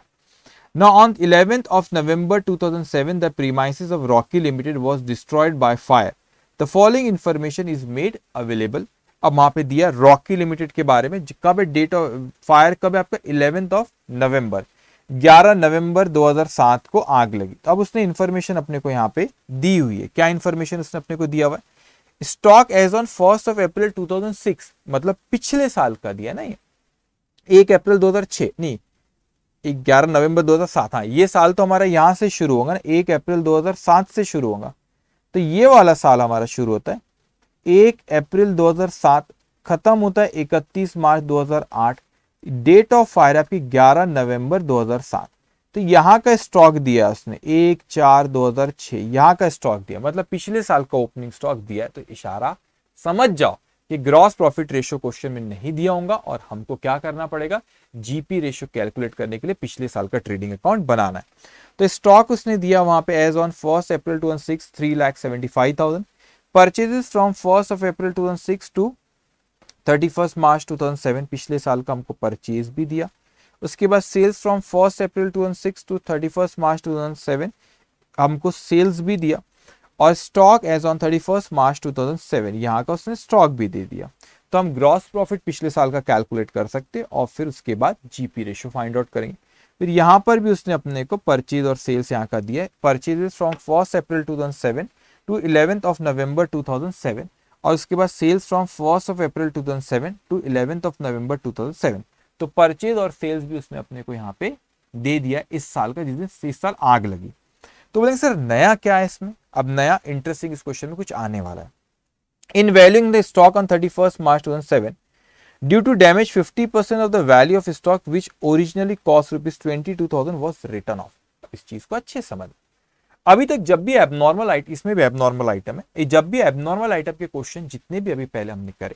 Now, on 11th of November 2007, the premises of Rocky Limited was destroyed by fire. The following information is made available. अब वहां पे दिया रॉकी लिमिटेड के बारे में कब है डेट ऑफ फायर कब है आपका इलेवेंथ ऑफ नवंबर 11 नवंबर 2007 को आग लगी तो अब उसने इन्फॉर्मेशन अपने को यहाँ पे दी हुई है क्या इन्फॉर्मेशन उसने अपने को दिया हुआ stock as on first of April 2006 मतलब पिछले साल का दिया ना ये एक अप्रैल 2006 नहीं ग्यारह नवंबर 2007 हाँ ये साल तो हमारा यहाँ से शुरू होगा ना एक अप्रैल 2007 से शुरू होगा तो ये वाला साल हमारा शुरू होता है एक अप्रैल 2007 खत्म होता है 31 मार्च 2008 डेट ऑफ फायर आपकी 11 नवंबर 2007 तो यहाँ का स्टॉक दिया उसने एक चार 2006 यहाँ का स्टॉक दिया मतलब पिछले साल का ओपनिंग स्टॉक दिया है तो इशारा समझ जाओ कि ग्रॉस प्रॉफिट रेशियो क्वेश्चन में नहीं दिया होगा और हमको क्या करना पड़ेगा जीपी रेशियो कैलकुलेट करने के लिए पिछले साल का ट्रेडिंग अकाउंट बनाना है तो स्टॉक उसने दिया वहां पे as on first April two six three lakh seventy five thousand purchases from first of April two six to thirty first March two thousand seven पिछले साल का हमको परचेज भी दिया उसके बाद sales from first April two six to thirty first March two thousand seven हमको सेल्स भी दिया और stock as on thirty first March two thousand seven यहाँ का उसने स्टॉक भी दे दिया तो हम ग्रॉस प्रॉफिट पिछले साल का कैलकुलेट कर सकते हैं और फिर उसके बाद जीपी रेशियो फाइंड आउट करेंगे फिर यहाँ पर भी उसने अपने को परचेज और सेल्स यहाँ का दिया है purchase from first April 2007 to eleventh of November 2007 और उसके बाद sales from first of April 2007 to eleventh of November 2007 तो परचेज और सेल्स भी उसने अपने को यहाँ पे दे दिया इस साल का जिस दिन इस साल आग लगी तो बोलेंगे सर नया क्या है इसमें अब नया इंटरेस्टिंग इस क्वेश्चन में कुछ आने वाला है in valuing the stock on thirty first March two thousand fifty percent of the value of stock which originally cost rupees twenty two thousand was return off इस चीज को अच्छे समझ अभी तक जब भी एबनॉर्मल आइटम इसमें भी एबनॉर्मल आइटम है जब भी एबनॉर्मल आइटम के क्वेश्चन जितने भी अभी पहले हमने करे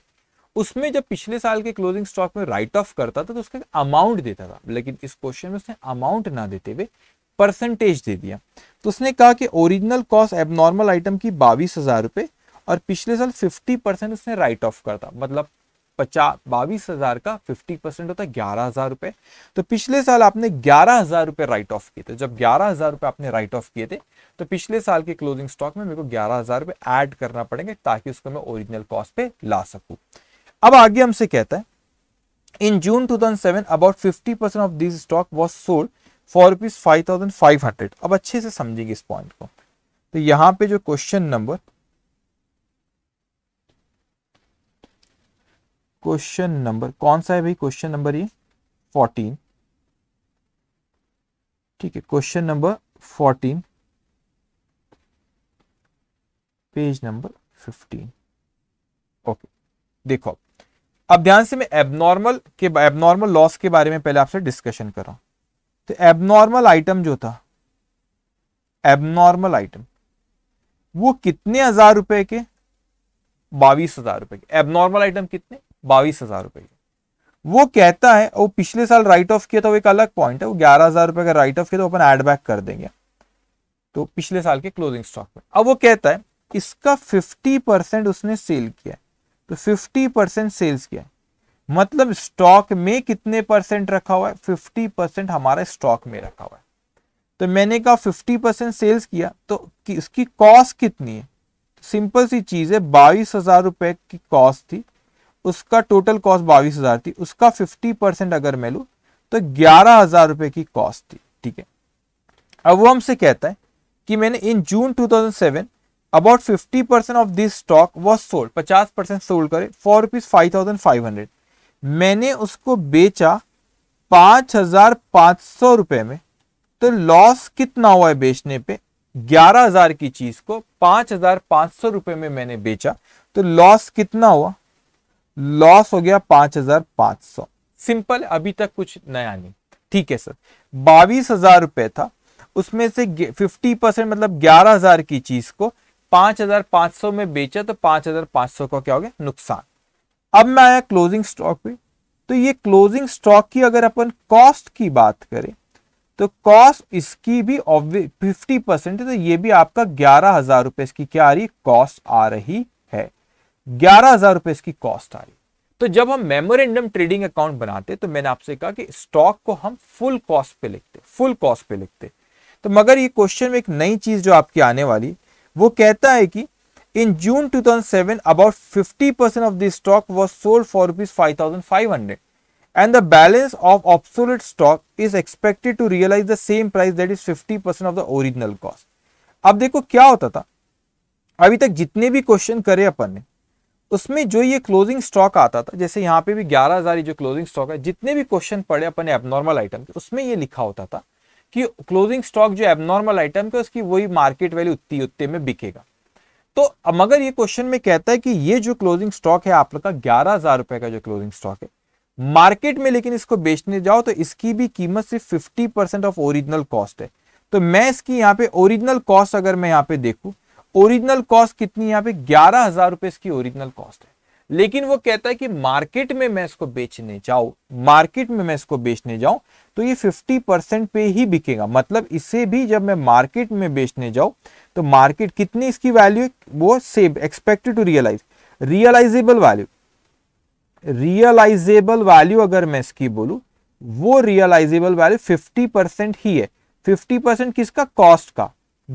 उसमें जब पिछले साल के क्लोजिंग स्टॉक में राइट ऑफ करता था तो उसका अमाउंट देता था लेकिन इस क्वेश्चन में उसने अमाउंट ना देते हुए परसेंटेज दे दिया तो उसने कहा कि ओरिजिनल कॉस्ट एबनॉर्मल आइटम की बाईस हज़ार रुपए और पिछले साल फिफ्टी परसेंट उसने राइट ऑफ कर था मतलब पचास बाईस हज़ार का फिफ्टी परसेंट होता है ग्यारह हज़ार रुपए तो पिछले साल आपने ग्यारह हज़ार रुपए राइट ऑफ किए थे जब ग्यारह हज़ार रुपए आपने राइट ऑफ किए थे तो पिछले साल के क्लोजिंग स्टॉक में मेरे को ग्यारह हज़ार रुपए ऐड करना पड़ेंगे ताकि उसको मैं ओरिजिनल कॉस्ट पे ला सकूँ अब आगे हमसे कहता है in June two thousand seven about fifty percent of this stock was sold for rupees five thousand five hundred अब अच्छे से समझेंगे इस पॉइंट को तो यहां पे जो क्वेश्चन नंबर क्वेश्चन नंबर कौन सा है भाई क्वेश्चन नंबर ये फोर्टीन ठीक है question number fourteen page number fifteen okay देखो अब ध्यान से मैं एबनॉर्मल के एबनॉर्मल लॉस के बारे में पहले आपसे डिस्कशन कर रहा हूं तो एबनॉर्मल आइटम जो था एबनॉर्मल आइटम वो कितने हजार रुपए के बाईस हजार रुपए के एबनॉर्मल आइटम कितने बाईस हजार रुपए के वो कहता है वो पिछले साल राइट ऑफ किया था वो एक अलग पॉइंट है वो ग्यारह हजार रुपए का राइट ऑफ किया तो अपन एड बैक कर देंगे तो पिछले साल के क्लोजिंग स्टॉक में अब वो कहता है इसका फिफ्टी परसेंट उसने सेल किया तो फिफ्टी परसेंट सेल्स किया मतलब स्टॉक में कितने परसेंट रखा हुआ है फिफ्टी परसेंट हमारा स्टॉक में रखा हुआ है तो मैंने कहा फिफ्टी परसेंट सेल्स किया तो कि उसकी कॉस्ट कितनी है सिंपल सी चीज़ है बाईस हजार रुपए की कॉस्ट थी उसका टोटल कॉस्ट बाईस हजार थी उसका फिफ्टी परसेंट अगर मैं लू तो ग्यारह हजार रुपए की कॉस्ट थी ठीक है अब वो हमसे कहता है कि मैंने in June 2007 about fifty percent of this stock was sold पचास परसेंट सोल्ड करे for rupees five thousand five hundred मैंने उसको बेचा पाँच हजार पाँच सौ रुपये में तो लॉस कितना हुआ है बेचने पे ग्यारह हजार की चीज को पाँच हजार पाँच सौ रुपये में मैंने बेचा तो लॉस कितना हुआ लॉस हो गया पांच हजार पाँच सौ सिंपल अभी तक कुछ नया नहीं ठीक है सर बावीस हजार रुपए था उसमें से फिफ्टी परसेंट मतलब ग्यारह हजार की चीज को पांच हजार पाँच सौ में बेचा तो पाँच हजार पाँच सौ का क्या हो गया नुकसान अब मैं आया क्लोजिंग स्टॉक पे तो ये क्लोजिंग स्टॉक की अगर अपन कॉस्ट की बात करें तो कॉस्ट इसकी भी फिफ्टी परसेंट तो ये भी आपका ग्यारह हजार रुपए इसकी क्या आ रही कॉस्ट आ रही है ग्यारह हजार रुपये इसकी कॉस्ट आ रही तो जब हम मेमोरेंडम ट्रेडिंग अकाउंट बनाते तो मैंने आपसे कहा कि स्टॉक को हम फुल कॉस्ट पे लिखते फुल कॉस्ट पे लिखते तो मगर ये क्वेश्चन में एक नई चीज जो आपकी आने वाली वो कहता है कि In June 2007, about 50% of this stock was sold for rupees 5,500 and the balance of obsolete stock is expected to realize the same price that is 50% of the original cost. अब देखो क्या होता था अभी तक जितने भी क्वेश्चन करे अपन ने उसमें जो ये क्लोजिंग स्टॉक आता था जैसे यहाँ पे भी ग्यारह हजार जो क्लोजिंग स्टॉक है जितने भी क्वेश्चन पड़े अपन ने एबनॉर्मल आइटम के उसमें ये लिखा होता था कि क्लोजिंग स्टॉक जो एबनॉर्मल आइटम के उसकी वही मार्केट वैल्यू उत्ती उत्ते में बिकेगा तो मगर ये क्वेश्चन में कहता है कि ये जो क्लोजिंग स्टॉक है आप लोग का ग्यारह हजार रुपए का जो क्लोजिंग स्टॉक है मार्केट में लेकिन इसको बेचने जाओ तो इसकी भी कीमत सिर्फ fifty percent of original cost है तो मैं इसकी यहाँ पे ओरिजिनल कॉस्ट अगर मैं यहाँ पे देखू ओरिजिनल कॉस्ट कितनी यहाँ पे ग्यारह हजार रुपए इसकी ओरिजिनल कॉस्ट है लेकिन वो कहता है कि मार्केट में मैं इसको बेचने जाऊं मार्केट में मैं इसको बेचने जाऊं तो ये 50 परसेंट पे ही बिकेगा मतलब इसे भी जब मैं मार्केट में बेचने जाऊँ तो मार्केट कितनी इसकी वैल्यू वो same expected to realise realisable value realisable value अगर मैं इसकी बोलू वो रियलाइजेबल वैल्यू 50 परसेंट ही है 50 परसेंट किसका कॉस्ट का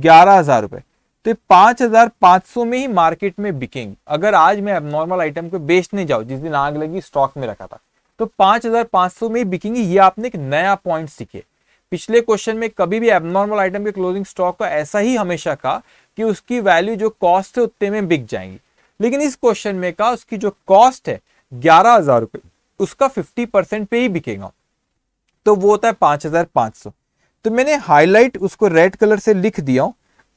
ग्यारह हजार रुपए तो पांच हजार पांच सौ में ही मार्केट में बिकेंगी अगर आज मैं नॉर्मल आइटम को बेचने जाऊं जिस दिन आग लगी स्टॉक में रखा था तो 5500 में बिकेंगी ये आपने एक नया पॉइंट सीखे पिछले क्वेश्चन में कभी भी एबनॉर्मल आइटम के क्लोजिंग स्टॉक का ऐसा ही हमेशा कहा कि उसकी वैल्यू जो कॉस्ट है उतने में बिक जाएंगी लेकिन इस क्वेश्चन में कहा उसकी जो कॉस्ट है ग्यारह हजार रुपए उसका फिफ्टी परसेंट पे ही बिकेगा तो वो होता है पांच हजार पांच सौ तो मैंने हाईलाइट उसको रेड कलर से लिख दिया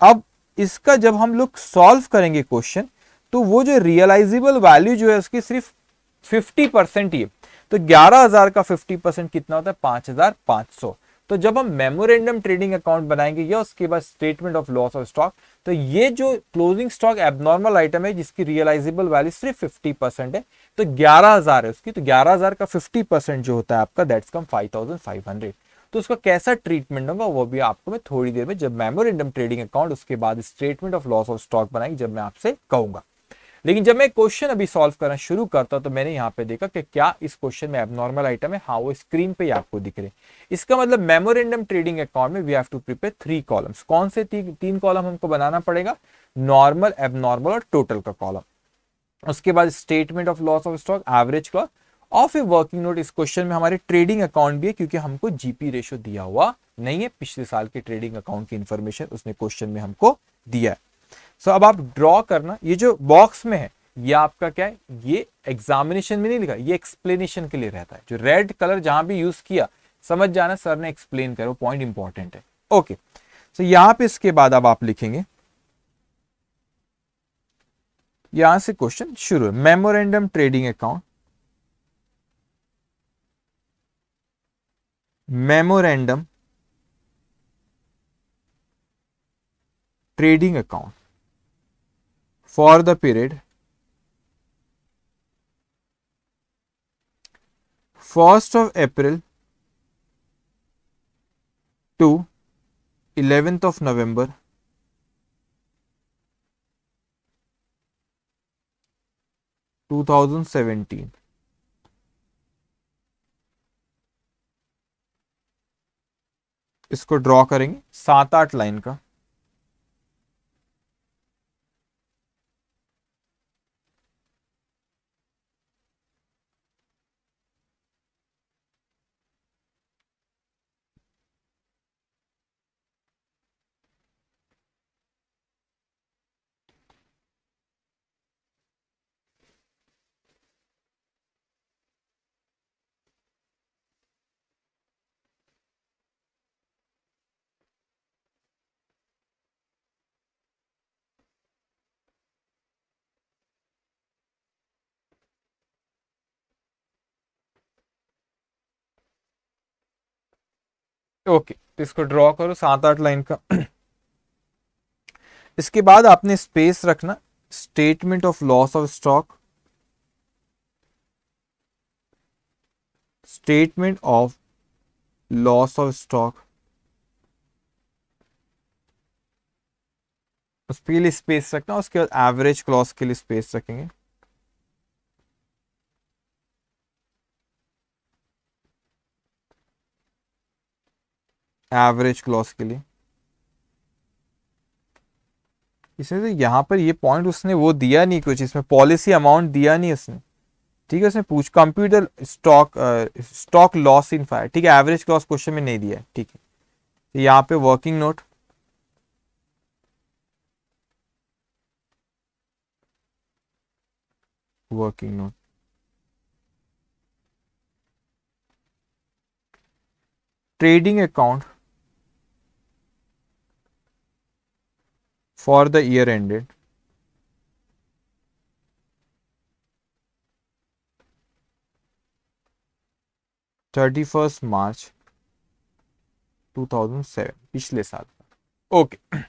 अब इसका जब हम लोग सॉल्व करेंगे क्वेश्चन तो वो जो रियलाइजेबल वैल्यू जो है उसकी सिर्फ फिफ्टी परसेंट ही है तो 11000 का 50 परसेंट कितना होता है 5500 तो जब हम मेमोरेंडम ट्रेडिंग अकाउंट बनाएंगे या उसके बाद statement of loss of stock तो ये जो क्लोजिंग स्टॉक एबनॉर्मल आइटम है जिसकी रियलाइजेबल वैल्यू सिर्फ फिफ्टी परसेंट है तो हजार है उसकी तो हजार का फिफ्टी परसेंट जो होता है आपका दैट्स कम हंड्रेड तो उसका कैसा ट्रीटमेंट होगा वो भी आपको मैं थोड़ी देर में जब मेमोरेंडम ट्रेडिंग अकाउंट उसके बाद statement of loss of stock बनाएंगे जब मैं आपसे कहूंगा लेकिन जब मैं क्वेश्चन अभी सॉल्व करना शुरू करता हूं तो मैंने यहाँ पे देखा कि क्या इस क्वेश्चन में एबनॉर्मल आइटम है हाँ वो स्क्रीन पे ही आपको दिख रहे इसका मतलब मेमोरेंडम ट्रेडिंग अकाउंट में we have to prepare three columns कौन से ती, तीन कॉलम हमको बनाना पड़ेगा नॉर्मल एबनॉर्मल और टोटल का कॉलम उसके बाद statement of loss of stock average clause of a working note इस क्वेश्चन में हमारे ट्रेडिंग अकाउंट भी है क्योंकि हमको जीपी रेशो दिया हुआ नहीं है पिछले साल के ट्रेडिंग अकाउंट की इन्फॉर्मेशन उसने क्वेश्चन में हमको दिया है सो अब आप ड्रॉ करना ये जो बॉक्स में है ये आपका क्या है ये एग्जामिनेशन में नहीं लिखा ये एक्सप्लेनेशन के लिए रहता है जो रेड कलर जहां भी यूज किया समझ जाना सर ने एक्सप्लेन करो पॉइंट इंपॉर्टेंट है ओके सो यहां पे इसके बाद अब आप लिखेंगे यहां से क्वेश्चन शुरू है memorandum trading account memorandum trading account for the period first of April to eleventh of November two thousand seventeen इसको ड्रॉ करेंगे सात आठ लाइन का ओके तो इसको ड्रॉ करो सात आठ लाइन का *clears throat* इसके बाद आपने स्पेस रखना statement of loss of stock statement of loss of stock उसके लिए स्पेस रखना उसके बाद एवरेज क्लॉस के लिए स्पेस रखेंगे एवरेज क्लॉज के लिए इसमें तो यहां पर ये पॉइंट उसने वो दिया नहीं कुछ इसमें पॉलिसी अमाउंट दिया नहीं उसने ठीक है उसने पूछ computer stock stock loss in fire ठीक है एवरेज क्लॉस क्वेश्चन में नहीं दिया ठीक है तो यहाँ पे working note working note trading account for the year ended thirty first March seven पिछले साल का ओके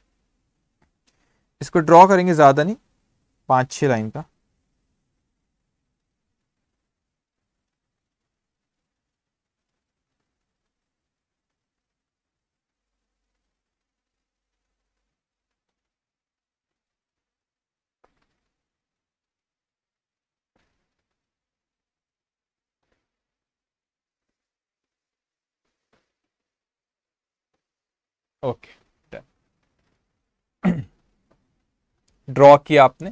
इसको ड्रॉ करेंगे ज़्यादा नहीं पांच छह लाइन का ओके डन ड्रॉ किया आपने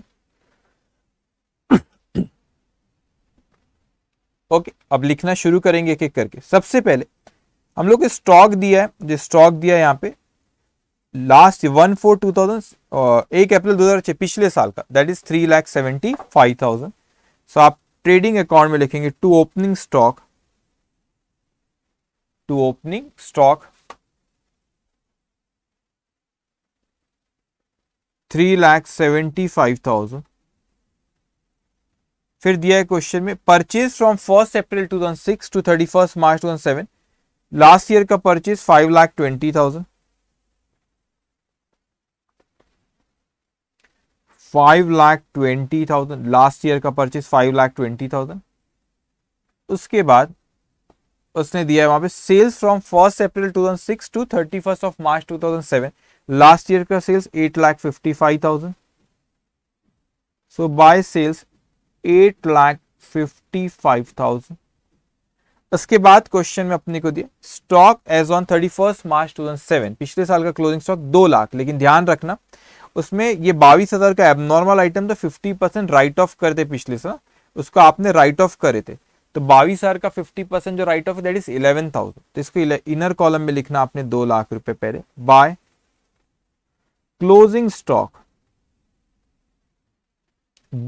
ओके *clears throat* अब लिखना शुरू करेंगे एक एक करके सबसे पहले हम लोग स्टॉक दिया है जो स्टॉक दिया है यहाँ पे last one four two thousand एक अप्रैल दो हजार छह पिछले साल का that is three lakh seventy five thousand so आप ट्रेडिंग अकाउंट में लिखेंगे to opening stock to opening stock three lakh seventy five thousand फिर दिया है क्वेश्चन में purchase from first April two thousand six to thirty first March seven last year का purchase five lakh twenty thousand five lakh twenty thousand last year का purchase five lakh twenty thousand उसके बाद उसने दिया है वहां पे sales from first April six to thirty first of March two thousand seven last year का sales eight lakh fifty five thousand so by sales eight lakh fifty five thousand उसके बाद क्वेश्चन में अपने को दिया stock as on thirty first March two thousand seven पिछले साल का क्लोजिंग स्टॉक दो लाख लेकिन ध्यान रखना उसमें ये बाईस हजार का एबनॉर्मल आइटम तो फिफ्टी परसेंट राइट ऑफ करते पिछले साल उसको आपने राइट ऑफ करे थे तो बाईस हजार का फिफ्टी परसेंट जो write off that is eleven thousand तो इसको इनर कॉलम में लिखना आपने दो लाख रुपए पहले बाय क्लोजिंग स्टॉक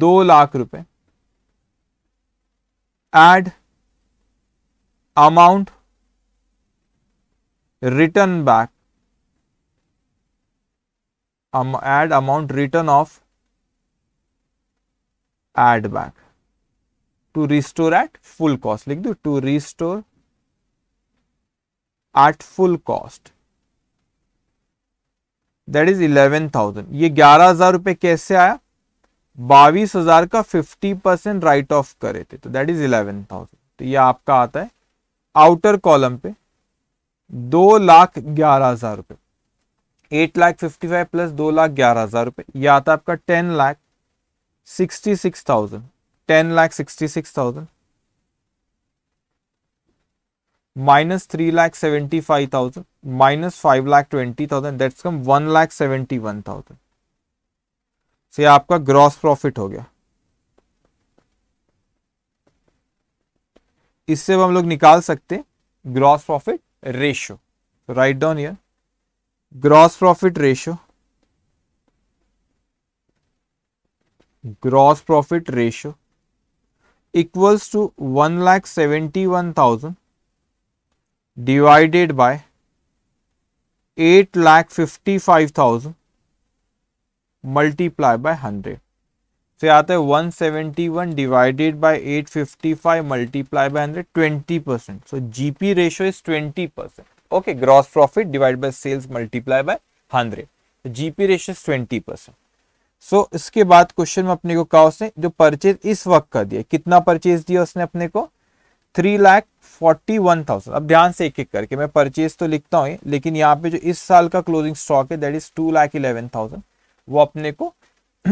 दो लाख रुपए add amount written back add amount written off add back to restore at full cost लिख दो to restore at full cost that is eleven thousand ये ग्यारह हजार रुपए कैसे आया बाईस हजार का फिफ्टी परसेंट राइट ऑफ करे थे तो दैट इज इलेवन थाउजेंड तो ये आपका आता है आउटर कॉलम पे दो लाख ग्यारह हजार रुपए eight lakh fifty five plus दो लाख ग्यारह हजार रुपए यह आता है आपका ten lakh sixty six thousand ten lakh sixty six thousand minus 3 lakh 75,000 minus 5 lakh 20,000 that's come 1 lakh 71,000 से आपका ग्रॉस प्रॉफिट हो गया इससे हम लोग निकाल सकते gross profit ratio write down year gross profit ratio gross profit ratio equals to one lakh seventy one thousand divided by 8 lakh 55,000 multiply by 100 से आता है 171 divided by 855 multiply by 100 20 percent so GP ratio is 20 percent okay gross profit divided by sales multiply by 100 so GP ratio is 20 percent so, इसके बाद क्वेश्चन में अपने को कहा उसने जो परचेज इस वक्त का दिया कितना परचेज दिया उसने अपने को three lakh forty one thousand अब ध्यान से एक एक करके मैं परचेज तो लिखता हूँ लेकिन यहाँ पे जो इस साल का क्लोजिंग स्टॉक है that is two lakh eleven thousand वो अपने को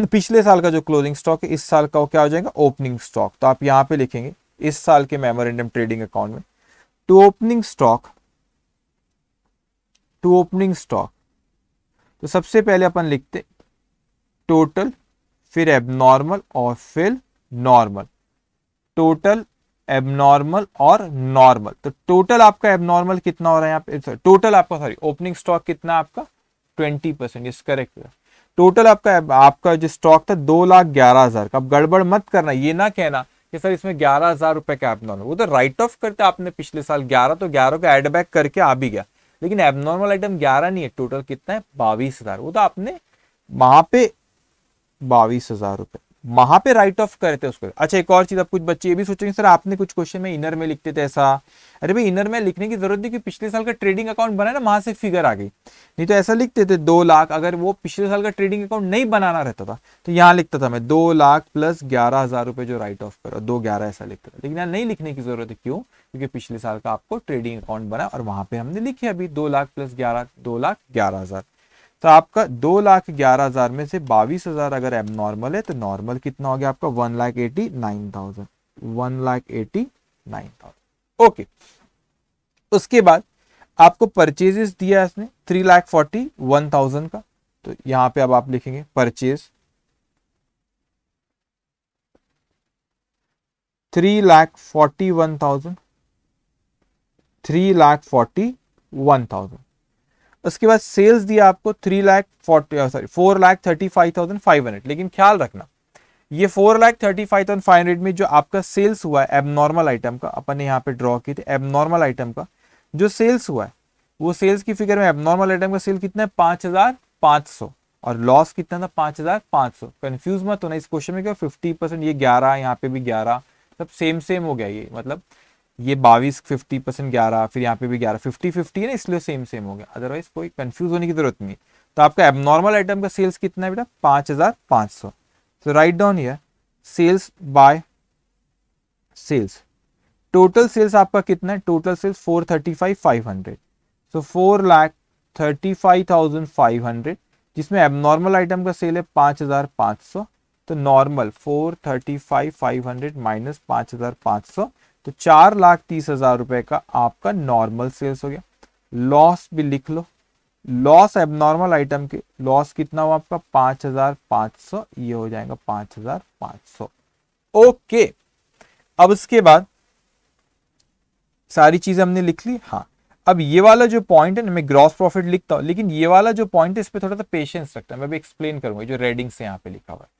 *clears throat* पिछले साल का जो क्लोजिंग स्टॉक है इस साल का वो क्या हो जाएगा ओपनिंग स्टॉक तो आप यहाँ पे लिखेंगे इस साल के मेमोरेंडम ट्रेडिंग अकाउंट में to opening stock to opening stock तो सबसे पहले अपन लिखते टोटल फिर एबनॉर्मल और फिर नॉर्मल टोटल एबनॉर्मल और नॉर्मल तो टोटल आपका एबनॉर्मल कितना हो रहा है यहाँ पे टोटल आपका सॉरी ओपनिंग स्टॉक कितना आपका ट्वेंटी परसेंट इस करेक्ट टोटल आपका आपका जो स्टॉक था दो लाख ग्यारह हजार का अब गड़बड़ मत करना ये ना कहना कि सर इसमें ग्यारह हजार रुपए का एबनॉर्मल वो तो राइट ऑफ करते आपने पिछले साल ग्यारह तो ग्यारह का एडबैक करके आ भी गया लेकिन एबनॉर्मल आइटम ग्यारह नहीं है टोटल कितना है बाईस हजार वो तो आपने वहां पे बाईस हजार रुपये वहां पे राइट ऑफ करते उसको अच्छा एक और चीज अब कुछ बच्चे ये भी सोचेंगे सर आपने कुछ क्वेश्चन में इनर में लिखते थे ऐसा अरे भाई इनर में लिखने की जरूरत नहीं कि पिछले साल का ट्रेडिंग अकाउंट बना ना वहां से फिगर आ गई नहीं तो ऐसा लिखते थे दो लाख अगर वो पिछले साल का ट्रेडिंग अकाउंट नहीं बनाना रहता था तो यहाँ लिखता था मैं दो लाख प्लस ग्यारह हजार रुपये जो राइट ऑफ करो दो ग्यारह ऐसा लिखता था लेकिन यहाँ नहीं लिखने की जरूरत है क्यों क्योंकि पिछले साल का आपको ट्रेडिंग अकाउंट बना और वहां पर हमने लिखे अभी दो लाख प्लस ग्यारह दो लाख ग्यारह तो आपका दो लाख ग्यारह हजार में से बाईस हजार अगर एबनॉर्मल नॉर्मल है तो नॉर्मल कितना हो गया आपका one lakh eighty nine thousand one lakh eighty nine thousand okay उसके बाद आपको परचेजेस दिया इसने three lakh forty one thousand का तो यहां पे अब आप लिखेंगे purchase three lakh forty one thousand three lakh forty one thousand उसके बाद सेल्स दिया आपको three lakh forty sorry four lakh thirty five thousand five hundred लेकिन ख्याल रखना ये four lakh thirty five thousand five hundred में जो आपका सेल्स हुआ है एबनॉर्मल आइटम का अपन ने यहाँ पे ड्रॉ की थी एबनॉर्मल आइटम का जो सेल्स हुआ है वो सेल्स की फिगर में एबनॉर्मल आइटम का सेल कितना है पाँच हजार पाँच सौ और लॉस कितना था पाँच हजार पाँच सौ कन्फ्यूज मत होना इस क्वेश्चन में क्या फिफ्टी परसेंट ये ग्यारह यहाँ पे भी ग्यारह सब सेम सेम हो गया ये मतलब ये बाईस फिफ्टी परसेंट ग्यारह फिर यहाँ पे भी ग्यारह फिफ्टी फिफ्टी है ना इसलिए सेम सेम हो गया अदरवाइज कोई कंफ्यूज होने की जरूरत नहीं तो आपका एबनॉर्मल आइटम का सेल्स कितना है बेटा पांच हजार पांच सौ तो राइट डाउन ये sales by sales total sales आपका कितना है total sales four thirty five five hundred so four lakh thirty five thousand five hundred जिसमें एबनॉर्मल आइटम का सेल है पांच हजार पांच सौ तो normal four thirty five five hundred minus पांच हजार पांच सौ तो चार लाख तीस हजार रुपए का आपका नॉर्मल सेल्स हो गया लॉस भी लिख लो लॉस एबनॉर्मल आइटम के लॉस कितना हुआ आपका पांच हजार पांच सौ ये हो जाएगा पांच हजार पांच सौ ओके अब इसके बाद सारी चीजें हमने लिख ली हाँ अब ये वाला जो पॉइंट है ना मैं ग्रॉस प्रॉफिट लिखता हूं लेकिन ये वाला जो पॉइंट है इस पर थोड़ा सा पेशेंस रखता है मैं भी एक्सप्लेन करूंगा जो रेडिंग से यहाँ पे लिखा हुआ है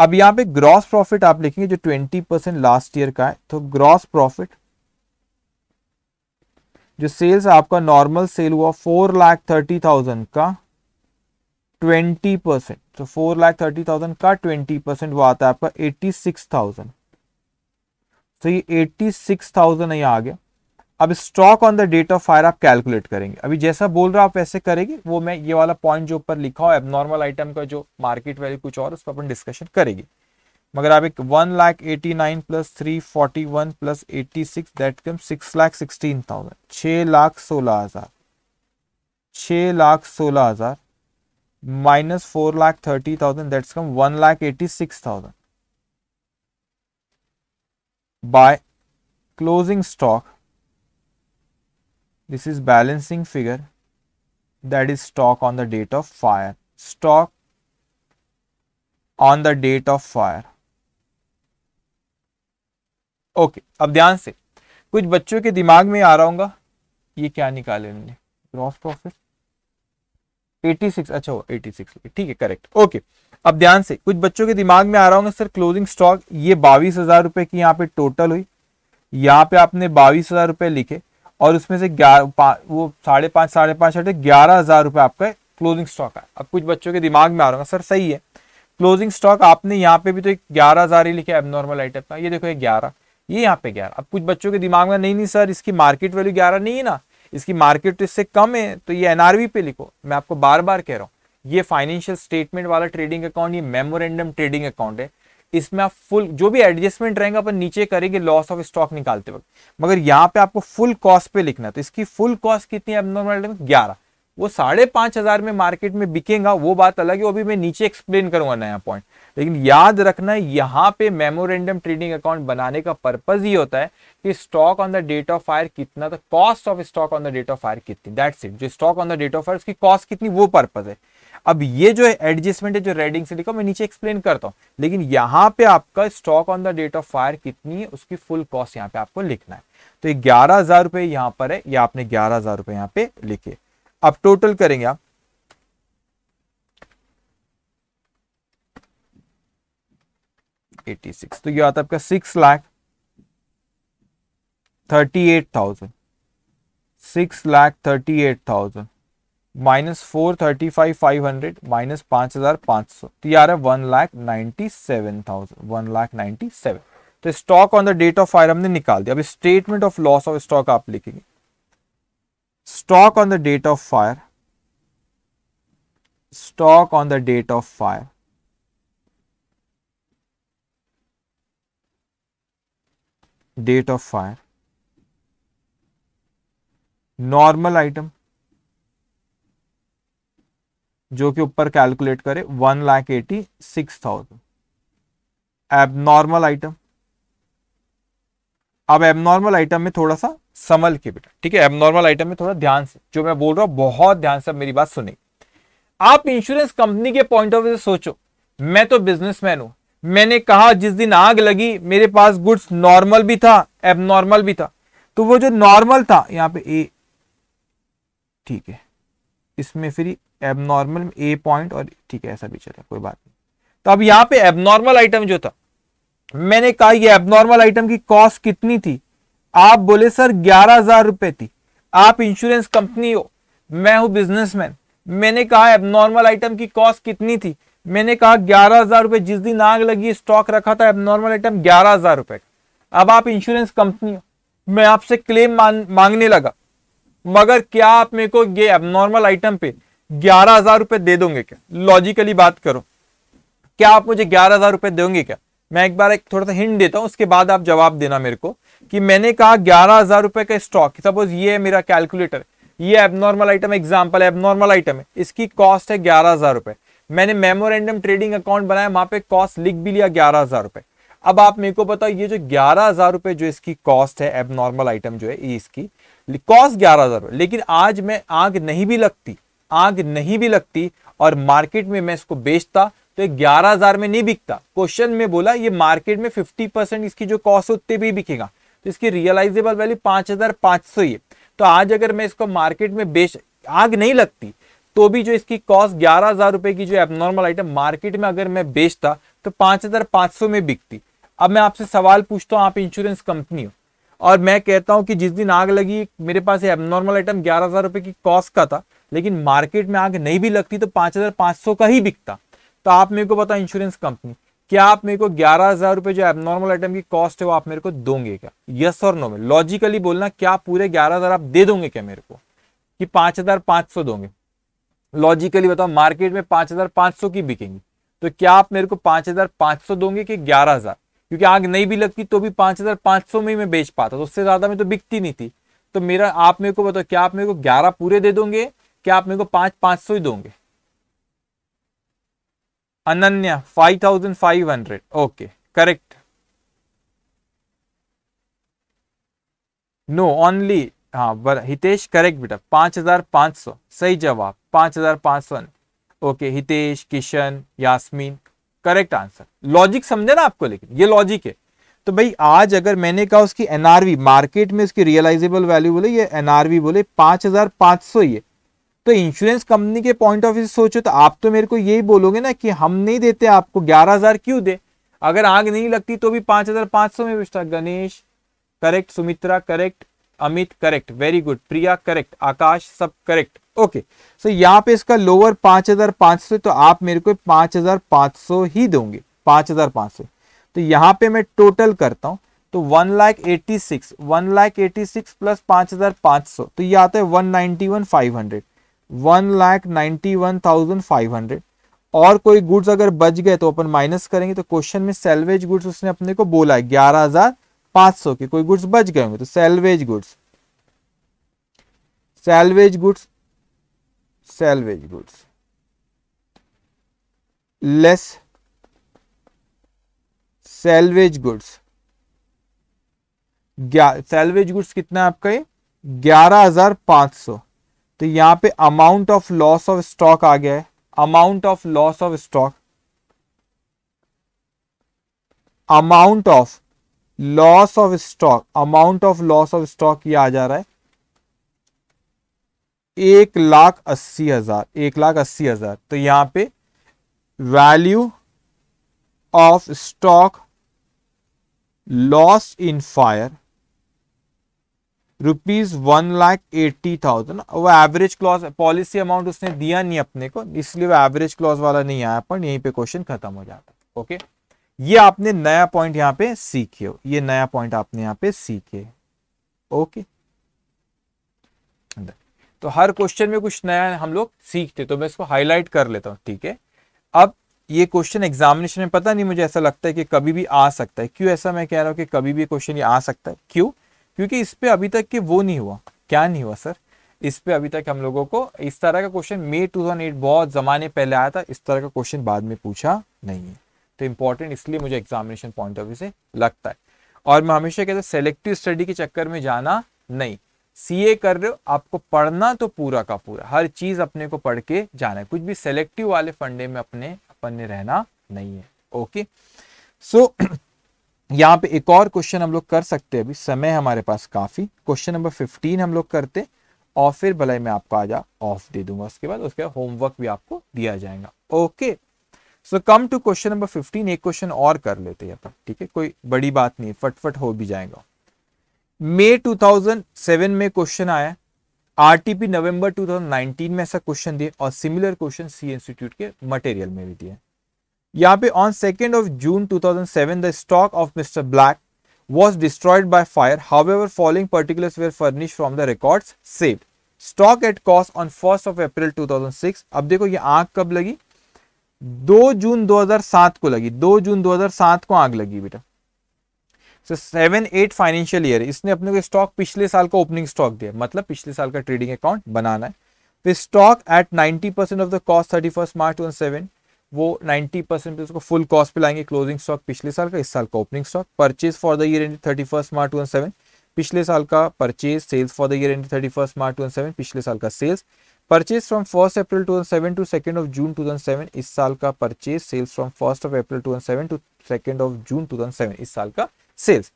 अब यहां पे ग्रॉस प्रॉफिट आप लिखेंगे जो 20 परसेंट लास्ट ईयर का है तो ग्रॉस प्रॉफिट जो सेल्स आपका नॉर्मल सेल हुआ फोर लाख थर्टी थाउजेंड का ट्वेंटी परसेंट तो फोर लाख थर्टी थाउजेंड का ट्वेंटी परसेंट वो आता है आपका एट्टी सिक्स थाउजेंड तो ये एट्टी सिक्स थाउजेंड यहाँ आ गया अब stock on the date of fire आप कैलकुलेट करेंगे अभी जैसा बोल रहा आप वैसे करेंगे वो मैं ये वाला पॉइंट जो ऊपर लिखा हो एबनॉर्मल आइटम का जो मार्केट वैल्यू कुछ और उस पर अपन डिस्कशन करेंगे मगर आप एक one lakh eighty nine plus three forty one plus eighty six that come six lakh sixteen thousand छः लाख सोलह हज़ार छः लाख सोलह हज़ार minus four lakh thirty thousand that's come one lakh eighty six thousand by closing stock this is balancing figure that is stock on the date of fire stock on the date of fire okay okay, अब ध्यान से कुछ बच्चों के दिमाग में आ रहा होगा ये क्या निकाले इन्होंने ग्रॉस प्रॉफिट 86 अच्छा हुआ 86 ठीक है करेक्ट ओके अब ध्यान से कुछ बच्चों के दिमाग में आ रहा होगा सर क्लोजिंग स्टॉक ये बाईस हजार रुपए की यहाँ पे टोटल हुई यहाँ पे आपने बाईस हजार रुपए लिखे और उसमें से ग्यारह वो साढ़े पाँच साढ़े पाँच हटे ग्यारह हज़ार रुपये आपका क्लोजिंग स्टॉक है अब कुछ बच्चों के दिमाग में आ रहा होगा सर सही है क्लोजिंग स्टॉक आपने यहाँ पे भी तो एक ग्यारह हज़ार ही लिखा है नॉर्मल आइटम का ये देखो ये ग्यारह ये यहाँ पे ग्यारह अब कुछ बच्चों के दिमाग में नहीं नहीं सर इसकी मार्केट वैल्यू ग्यारह नहीं है ना इसकी मार्केट इससे कम है तो ये एनआरवी पे लिखो मैं आपको बार बार कह रहा हूँ ये फाइनेंशियल स्टेटमेंट वाला ट्रेडिंग अकाउंट ये मेमोरेंडम ट्रेडिंग अकाउंट है इसमें आप फुल जो भी एडजस्टमेंट रहेगा अपन नीचे करेंगे लॉस ऑफ स्टॉक निकालते वक्त मगर यहाँ पे आपको फुल कॉस्ट पे लिखना है तो इसकी फुल कॉस्ट कितनी एबनॉर्मल ग्यारह वो साढ़े पांच हजार में मार्केट में बिकेगा वो बात अलग है वो भी मैं नीचे एक्सप्लेन करूंगा नया पॉइंट लेकिन याद रखना यहाँ पे मेमोरेंडम ट्रेडिंग अकाउंट बनाने का पर्पज ये होता है कि stock on the date of fire कितना था cost of stock on the date of fire कितनी दैट्स इट जो stock on the date of fire उसकी कॉस्ट कितनी वो पर्पज है अब ये जो है एडजस्टमेंट है जो रेडिंग से लिखा मैं नीचे एक्सप्लेन करता हूं लेकिन यहां पे आपका stock on the date of fire कितनी है उसकी फुल कॉस्ट यहाँ पे आपको लिखना है तो ग्यारह हजार रुपए यहां पर है या आपने ग्यारह हजार रुपए यहां पर लिखे अब टोटल करेंगे आप एटी सिक्स तो यह आता आपका six lakh thirty eight thousand six lakh thirty eight thousand minus four thirty five five hundred minus पांच हजार पांच सौ तो यार है one lakh ninety seven thousand one lakh ninety seven तो stock on the date of fire हमने निकाल दिया अब statement of loss of stock आप लिखेंगे stock on the date of fire stock on the date of fire date of fire normal item जो कि ऊपर कैलकुलेट करे one lakh eighty six thousand abnormal item अब एबनॉर्मल आइटम में थोड़ा सा संभल के बेटा ठीक है एबनॉर्मल आइटम में थोड़ा ध्यान से जो मैं बोल रहा हूं बहुत ध्यान से मेरी बात सुने आप इंश्योरेंस कंपनी के पॉइंट ऑफ व्यू से सोचो मैं तो बिजनेसमैन हूं मैंने कहा जिस दिन आग लगी मेरे पास गुड्स नॉर्मल भी था एबनॉर्मल भी था तो वो जो नॉर्मल था यहां पे ए ठीक है इसमें फिर एबनॉर्मल ए पॉइंट और ठीक है ऐसा भी चला कोई बात नहीं तो अब यहां पे एबनॉर्मल आइटम जो था मैंने कहा ये एबनॉर्मल आइटम की कॉस्ट कितनी थी आप बोले सर ग्यारह हजार रुपए थी आप इंश्योरेंस कंपनी हो मैं हूं बिजनेसमैन मैंने कहा एबनॉर्मल आइटम की कॉस्ट कितनी थी मैंने कहा ग्यारह हजार रुपए जिस दिन आग लगी स्टॉक रखा था एबनॉर्मल आइटम ग्यारह हजार रुपए अब आप इंश्योरेंस कंपनी हो मैं आपसे क्लेम मांग, मांगने लगा मगर क्या आप मेरे को ये एबनॉर्मल आइटम पे ग्यारह हजार रुपए दे दोगे क्या लॉजिकली बात करो क्या आप मुझे ग्यारह हजार रुपए दोगे क्या मैं एक बार एक थोड़ा सा हिंट देता हूँ उसके बाद आप जवाब देना मेरे को कि मैंने कहा ग्यारह हजार रुपये का स्टॉक सपोज ये है मेरा कैलकुलेटर ये एबनॉर्मल आइटम एग्जाम्पल है एबनॉर्मल आइटम है इसकी कॉस्ट है ग्यारह हजार रुपए मैंने मेमोरेंडम ट्रेडिंग अकाउंट बनाया वहां पे कॉस्ट लिख भी लिया ग्यारह हजार रुपए अब आप मेरे को बताओ ये जो ग्यारह हजार रुपए जो इसकी कॉस्ट है एबनॉर्मल आइटम जो है इसकी कॉस्ट ग्यारह हजार रुपये लेकिन आज मैं आग नहीं भी लगती आग नहीं भी लगती और मार्केट में मैं इसको बेचता तो ये ग्यारह हजार में नहीं बिकता क्वेश्चन में बोला ये मार्केट में फिफ्टी परसेंट इसकी जो कॉस्ट उतने भी बिकेगा तो इसकी रियलाइजेबल वैल्यू पांच हजार पांच सौ ये तो आज अगर मैं इसको मार्केट में बेच आग नहीं लगती तो भी जो इसकी कॉस्ट ग्यारह हजार रुपए की जो एबनॉर्मल आइटम मार्केट में अगर मैं बेचता तो पांच हजार पांच सौ में बिकती अब मैं आपसे सवाल पूछता हूँ आप इंश्योरेंस कंपनी हो और मैं कहता हूँ कि जिस दिन आग लगी मेरे पास एबनॉर्मल आइटम ग्यारह हजार रुपए की कॉस्ट का था लेकिन मार्केट में आग नहीं भी लगती तो पांच हज़ार पांच सौ का ही बिकता तो आप मेरे को बताओ इंश्योरेंस कंपनी क्या आप मेरे को ग्यारह हज़ार रुपए जो एबनॉर्मल आइटम की कॉस्ट है वो आप मेरे को दोगे क्या यस और नो में लॉजिकली बोलना क्या पूरे ग्यारह हज़ार आप दे दोगे क्या मेरे को कि पांच हज़ार पांच सौ दोगे लॉजिकली बताओ मार्केट में पांच हज़ार पांच सौ की बिकेंगी तो क्या आप मेरे को पांच हज़ार पांच सौ दोगे कि ग्यारह हज़ार क्योंकि आग नहीं भी लगती तो भी पांच हज़ार पांच सौ में ही मैं बेच पाता तो उससे ज़्यादा में तो बिकती नहीं थी तो मेरा आप मेरे को बताओ क्या आप मेरे को ग्यारह पूरे दे दोगे क्या आप मेरे को पांच पांच सौ ही दोगे Ananya five thousand five hundred okay correct no only हाँ बर हितेश करेक्ट बेटा पांच हजार पांच सौ सही जवाब पांच हजार पांच सौ okay Hitesh Kishan Yasmin correct answer logic समझे ना आपको लेकिन ये लॉजिक है तो भाई आज अगर मैंने कहा उसकी एनआरवी मार्केट में उसकी रियलाइजेबल वैल्यू बोले ये एनआरवी बोले पांच हजार पांच सौ ये तो इंश्योरेंस कंपनी के पॉइंट ऑफ व्यू सोचो तो आप तो मेरे को यही बोलोगे ना कि हम नहीं देते आपको ग्यारह हजार क्यों दे अगर आग नहीं लगती तो भी पांच हजार पांच सौ में बेचता Ganesh correct Sumitra correct Amit correct very good Priya correct Akash सब करेक्ट ओके सो यहाँ पे इसका लोअर पांच हजार पांच सौ तो आप मेरे को पांच हजार पांच सौ ही दोगे पांच हजार पांच सौ तो यहाँ पे मैं टोटल करता हूँ तो one lakh eighty six one lakh eighty six plus पांच हजार पांच सौ तो ये आता है one ninety one five hundred one lakh ninety one thousand five hundred और कोई गुड्स अगर बच गए तो अपन माइनस करेंगे तो क्वेश्चन में सेल्वेज गुड्स उसने अपने को बोला है ग्यारह हजार पांच सौ के कोई गुड्स बच गए होंगे तो salvage goods salvage goods salvage goods less salvage goods salvage goods कितना आपका ये ग्यारह हजार पांच सौ तो यहां पे amount of loss of stock आ गया है amount of loss of stock amount of loss of stock amount of loss of stock ये आ जा रहा है एक लाख अस्सी हजार एक लाख अस्सी हजार तो यहां पे value of stock loss in fire rupees one lakh eighty thousand वो एवरेज क्लॉज पॉलिसी अमाउंट उसने दिया नहीं अपने को इसलिए वो एवरेज क्लॉज वाला नहीं आया पर यहीं पे क्वेश्चन खत्म हो जाता है ओके ये आपने नया पॉइंट यहाँ पे सीखे हो ये नया पॉइंट आपने यहाँ पे सीखे ओके तो हर क्वेश्चन में कुछ नया हम लोग सीखते तो मैं इसको हाईलाइट कर लेता हूँ ठीक है अब ये क्वेश्चन एग्जामिनेशन में पता नहीं मुझे ऐसा लगता है कि कभी भी आ सकता है क्यों ऐसा मैं कह रहा हूँ कि कभी भी क्वेश्चन ये आ सकता है क्यों क्योंकि इस पर अभी तक के वो नहीं हुआ क्या नहीं हुआ सर इस पर अभी तक हम लोगों को इस तरह का क्वेश्चन मे 2008 बहुत ज़माने पहले आया था इस तरह का क्वेश्चन बाद में पूछा नहीं है तो इंपॉर्टेंट इसलिए मुझे एग्जामिनेशन पॉइंट ऑफ व्यू से लगता है और मैं हमेशा कहता हूँ सेलेक्टिव स्टडी के चक्कर में जाना नहीं ए कर रहे हो आपको पढ़ना तो पूरा का पूरा हर चीज़ अपने को पढ़ के जाना है कुछ भी सेलेक्टिव वाले फंडे में अपने अपन ने रहना नहीं है ओके सो so, यहाँ पे एक और क्वेश्चन हम लोग कर सकते हैं अभी समय हमारे पास काफी क्वेश्चन नंबर फिफ्टीन हम लोग करते और फिर भले मैं आपको आज ऑफ दे दूंगा उसके बाद उसके बाद होमवर्क भी आपको दिया जाएगा okay so come to question number fifteen एक क्वेश्चन और कर लेते हैं अपन ठीक है कोई बड़ी बात नहीं फटफट हो भी जाएगा मे टू में क्वेश्चन आया आरटीपी नवंबर 2019 में ऐसा क्वेश्चन दिए और सिमिलर क्वेश्चन सी इंस्टीट्यूट के मटेरियल में भी दिए यहाँ पे on second of June 2007 the stock of mister black was destroyed by fire. However, following particulars were furnished from the records saved. Stock at cost on 1st of April 2006. अब देखो ये आग कब लगी 2 जून 2007 को लगी 2 जून 2007 को आग लगी बेटा सेवन एट फाइनेंशियल ईयर इसने अपने को स्टॉक पिछले साल का ओपनिंग स्टॉक दिया मतलब पिछले साल का ट्रेडिंग अकाउंट बनाना है stock at ninety percent of the cost thirty first March two thousand seven वो 90 परसेंट उसको फुल कॉस्ट पे लाएंगे क्लोजिंग स्टॉक पिछले साल का इस साल का opening stock purchase for the year end thirty first March two seven पिछले साल का purchase sales for the year end thirty first March two seven पिछले साल का sales purchase from first April two seven to second of June two इस साल का purchase sales from first of April two seven to second of June two इस साल का सेल्स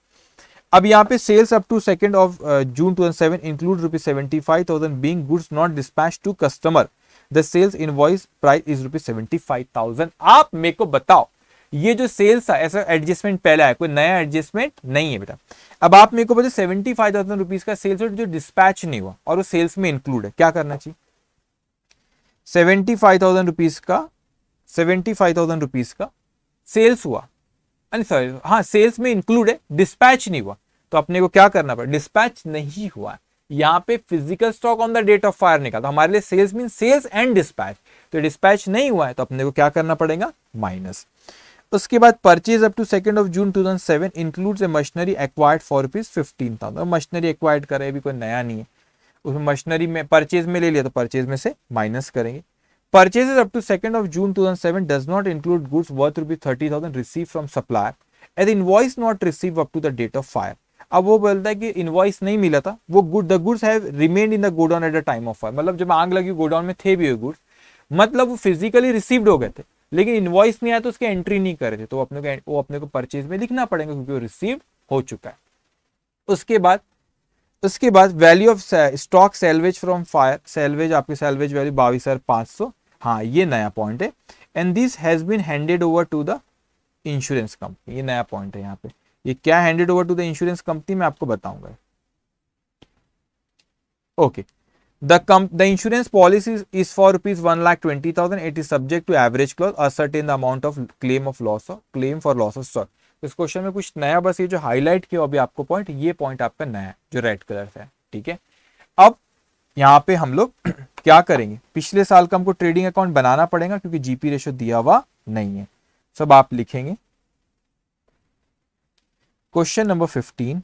अब यहाँ पे sales up to second of June two seven include rupees seventy five thousand being goods not dispatch to customer the sales invoice price is rupees seventy five thousand आप मेरे को बताओ ये जो सेल्स है ऐसा एडजस्टमेंट पहला है कोई नया एडजस्टमेंट नहीं है बेटा अब आप मेरे को बताओ सेवेंटी फाइव थाउजेंड रुपीज का सेल्स जो डिस्पैच नहीं हुआ और वो सेल्स में इंक्लूड है क्या करना चाहिए सेवेंटी फाइव थाउजेंड रुपीज का सेवेंटी फाइव थाउजेंड रुपीज का सेल्स हुआ सॉरी हाँ सेल्स में इंक्लूड है डिस्पैच नहीं हुआ तो अपने को क्या करना पड़ा डिस्पैच नहीं हुआ है यहाँ पे physical stock on the date of fire निकाल तो हमारे लिए sales mean sales and dispatch तो डिस्पैच नहीं हुआ है तो अपने को क्या करना पड़ेगा माइनस उसके बाद purchase up to second of June 2007 thousand includes a machinery acquired for rupees fifteen thousand machinery acquired करे अभी कोई नया नहीं है उसमें मशीनरी में परचेज में ले लिया तो परचेज में से माइनस करेंगे purchases up to second of June 2007 does not include goods worth rupees thirty thousand receive from supplier as invoice not receive up to the date of fire अब वो बोलता है कि इन्वॉइस नहीं मिला था वो good the goods have remained in the godown at the time of fire मतलब जब आग लगी गोडाउन में थे भी गुड्स मतलब वो फिजिकली रिसीव्ड हो गए थे लेकिन इन्वॉइस नहीं आया तो उसकी एंट्री नहीं कर रहे थे तो अपने को वो अपने को परचेज में लिखना पड़ेगा क्योंकि वो रिसीव हो चुका है उसके बाद उसके बाद value of stock salvage from fire salvage आपके सेल्वेज वैल्यू बाईस हजार पांच सौ हाँ ये नया पॉइंट है and this has been handed over to the insurance company ये नया पॉइंट है यहाँ पे ये क्या handed over to the insurance company मैं आपको बताऊंगा okay the come the insurance policy is for rupees one lakh twenty thousand it is subject to average clause in the amount of claim of loss claim for loss of stock इस क्वेश्चन में कुछ नया बस ये जो हाईलाइट किया अभी आपको पॉइंट ये पॉइंट आपका नया है जो रेड कलर है ठीक है अब यहाँ पे हम लोग *clears throat* क्या करेंगे पिछले साल का हमको ट्रेडिंग अकाउंट बनाना पड़ेगा क्योंकि जीपी रेशो दिया हुआ नहीं है सब आप लिखेंगे question number fifteen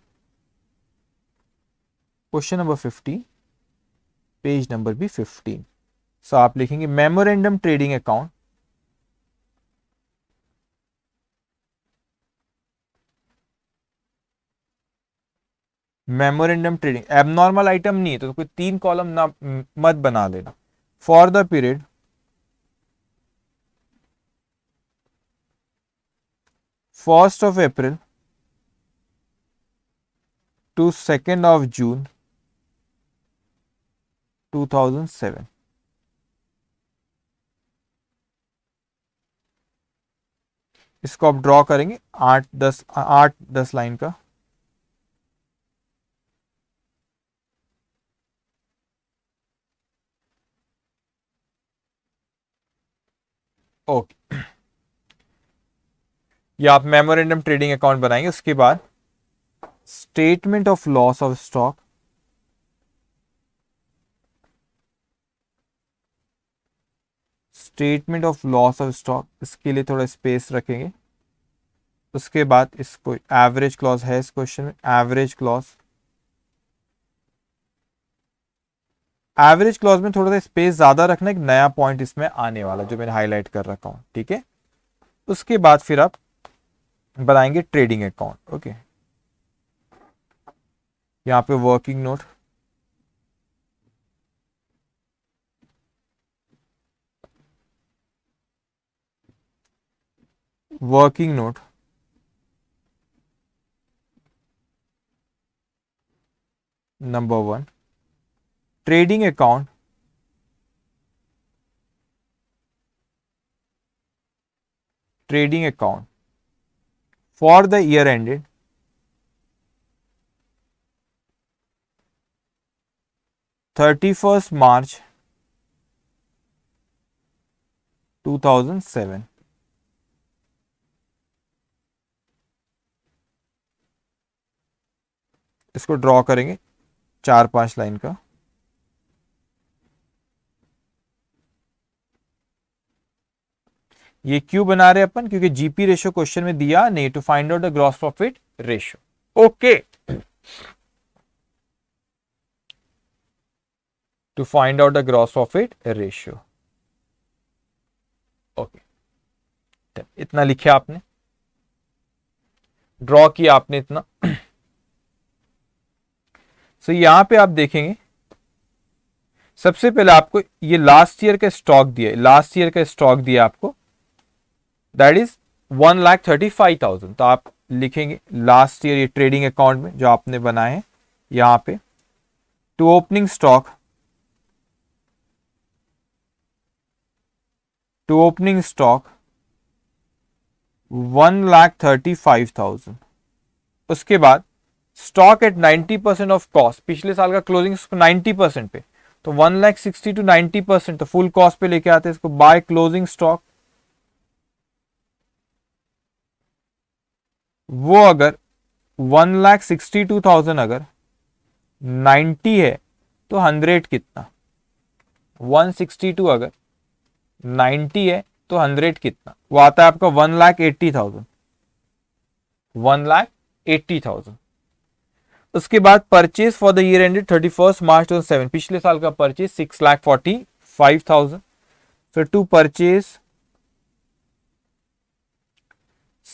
question number fifteen page number भी फिफ्टीन सो आप लिखेंगे memorandum trading account memorandum trading abnormal item नहीं है तो, कोई तीन कॉलम ना मत बना लेना for the period first of April to 2nd of June 2007. इसको आप ड्रॉ करेंगे आठ दस आठ दस लाइन का ओके okay. या आप मेमोरेंडम ट्रेडिंग अकाउंट बनाएंगे उसके बाद statement of loss of stock statement of loss of stock इसके लिए थोड़ा स्पेस रखेंगे उसके बाद इसको एवरेज क्लॉज है इस क्वेश्चन में एवरेज क्लॉज एवरेज क्लॉज में थोड़ा सा स्पेस ज्यादा रखना एक नया पॉइंट इसमें आने वाला जो मैंने हाईलाइट कर रखा हूं ठीक है उसके बाद फिर आप बनाएंगे ट्रेडिंग अकाउंट ओके यहां पे working note working note number one trading account trading account for the year ended thirty first March 2007 इसको ड्रॉ करेंगे चार पांच लाइन का ये क्यों बना रहे अपन क्योंकि जीपी रेशो क्वेश्चन में दिया नहीं to find out the gross profit ratio okay to find out the gross profit ratio. Okay okay. इतना लिखा आपने ड्रॉ किया आपने इतना सो so, यहां पे आप देखेंगे सबसे पहले आपको ये लास्ट ईयर का स्टॉक दिया लास्ट ईयर का स्टॉक दिया आपको that is one lakh thirty five thousand तो आप लिखेंगे लास्ट ईयर ये ट्रेडिंग अकाउंट में जो आपने बनाए हैं यहाँ पे to opening stock to opening stock one lakh thirty five thousand उसके बाद stock at ninety percent of cost पिछले साल का क्लोजिंग नाइन्टी परसेंट पे तो one lakh sixty two ninety percent तो फुल कॉस्ट पे लेके आते हैं इसको बाय क्लोजिंग स्टॉक वो अगर one lakh sixty two thousand अगर नाइन्टी है तो हंड्रेड कितना वन सिक्सटी टू अगर 90 है तो हंड्रेड कितना वो आता है आपका one lakh eighty thousand one lakh eighty thousand उसके बाद purchase for the year ended thirty first March two seven पिछले साल का purchase six lakh forty five thousand फिर to purchase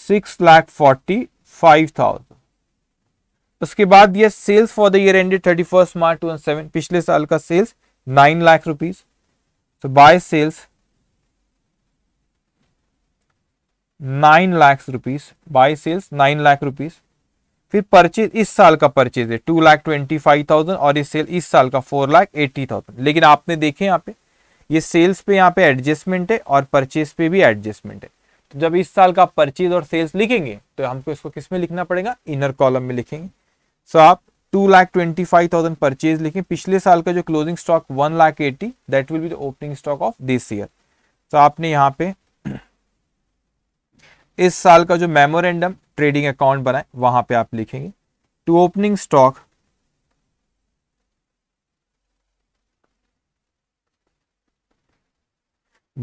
six lakh forty five thousand उसके बाद यह sales for the year ended thirty first March two seven पिछले साल का सेल्स नाइन लाख रुपीज तो by sales nine lakh rupees by sales nine lakh rupees फिर परचेज इस साल का परचेज है two lakh twenty five thousand और ये सेल इस साल का फोर लाख एट्टी थाउजेंड लेकिन आपने देखे यहाँ पे ये सेल्स पे यहाँ पे एडजस्टमेंट है और परचेज पे भी एडजस्टमेंट है तो जब इस साल का परचेज और सेल्स लिखेंगे तो हमको इसको किस में लिखना पड़ेगा इनर कॉलम में लिखेंगे सो आप two lakh twenty five thousand purchase लिखें पिछले साल का जो closing stock one lakh eighty that will be the opening stock of this year तो आपने यहाँ पे इस साल का जो मेमोरेंडम ट्रेडिंग अकाउंट बनाए वहां पे आप लिखेंगे to opening stock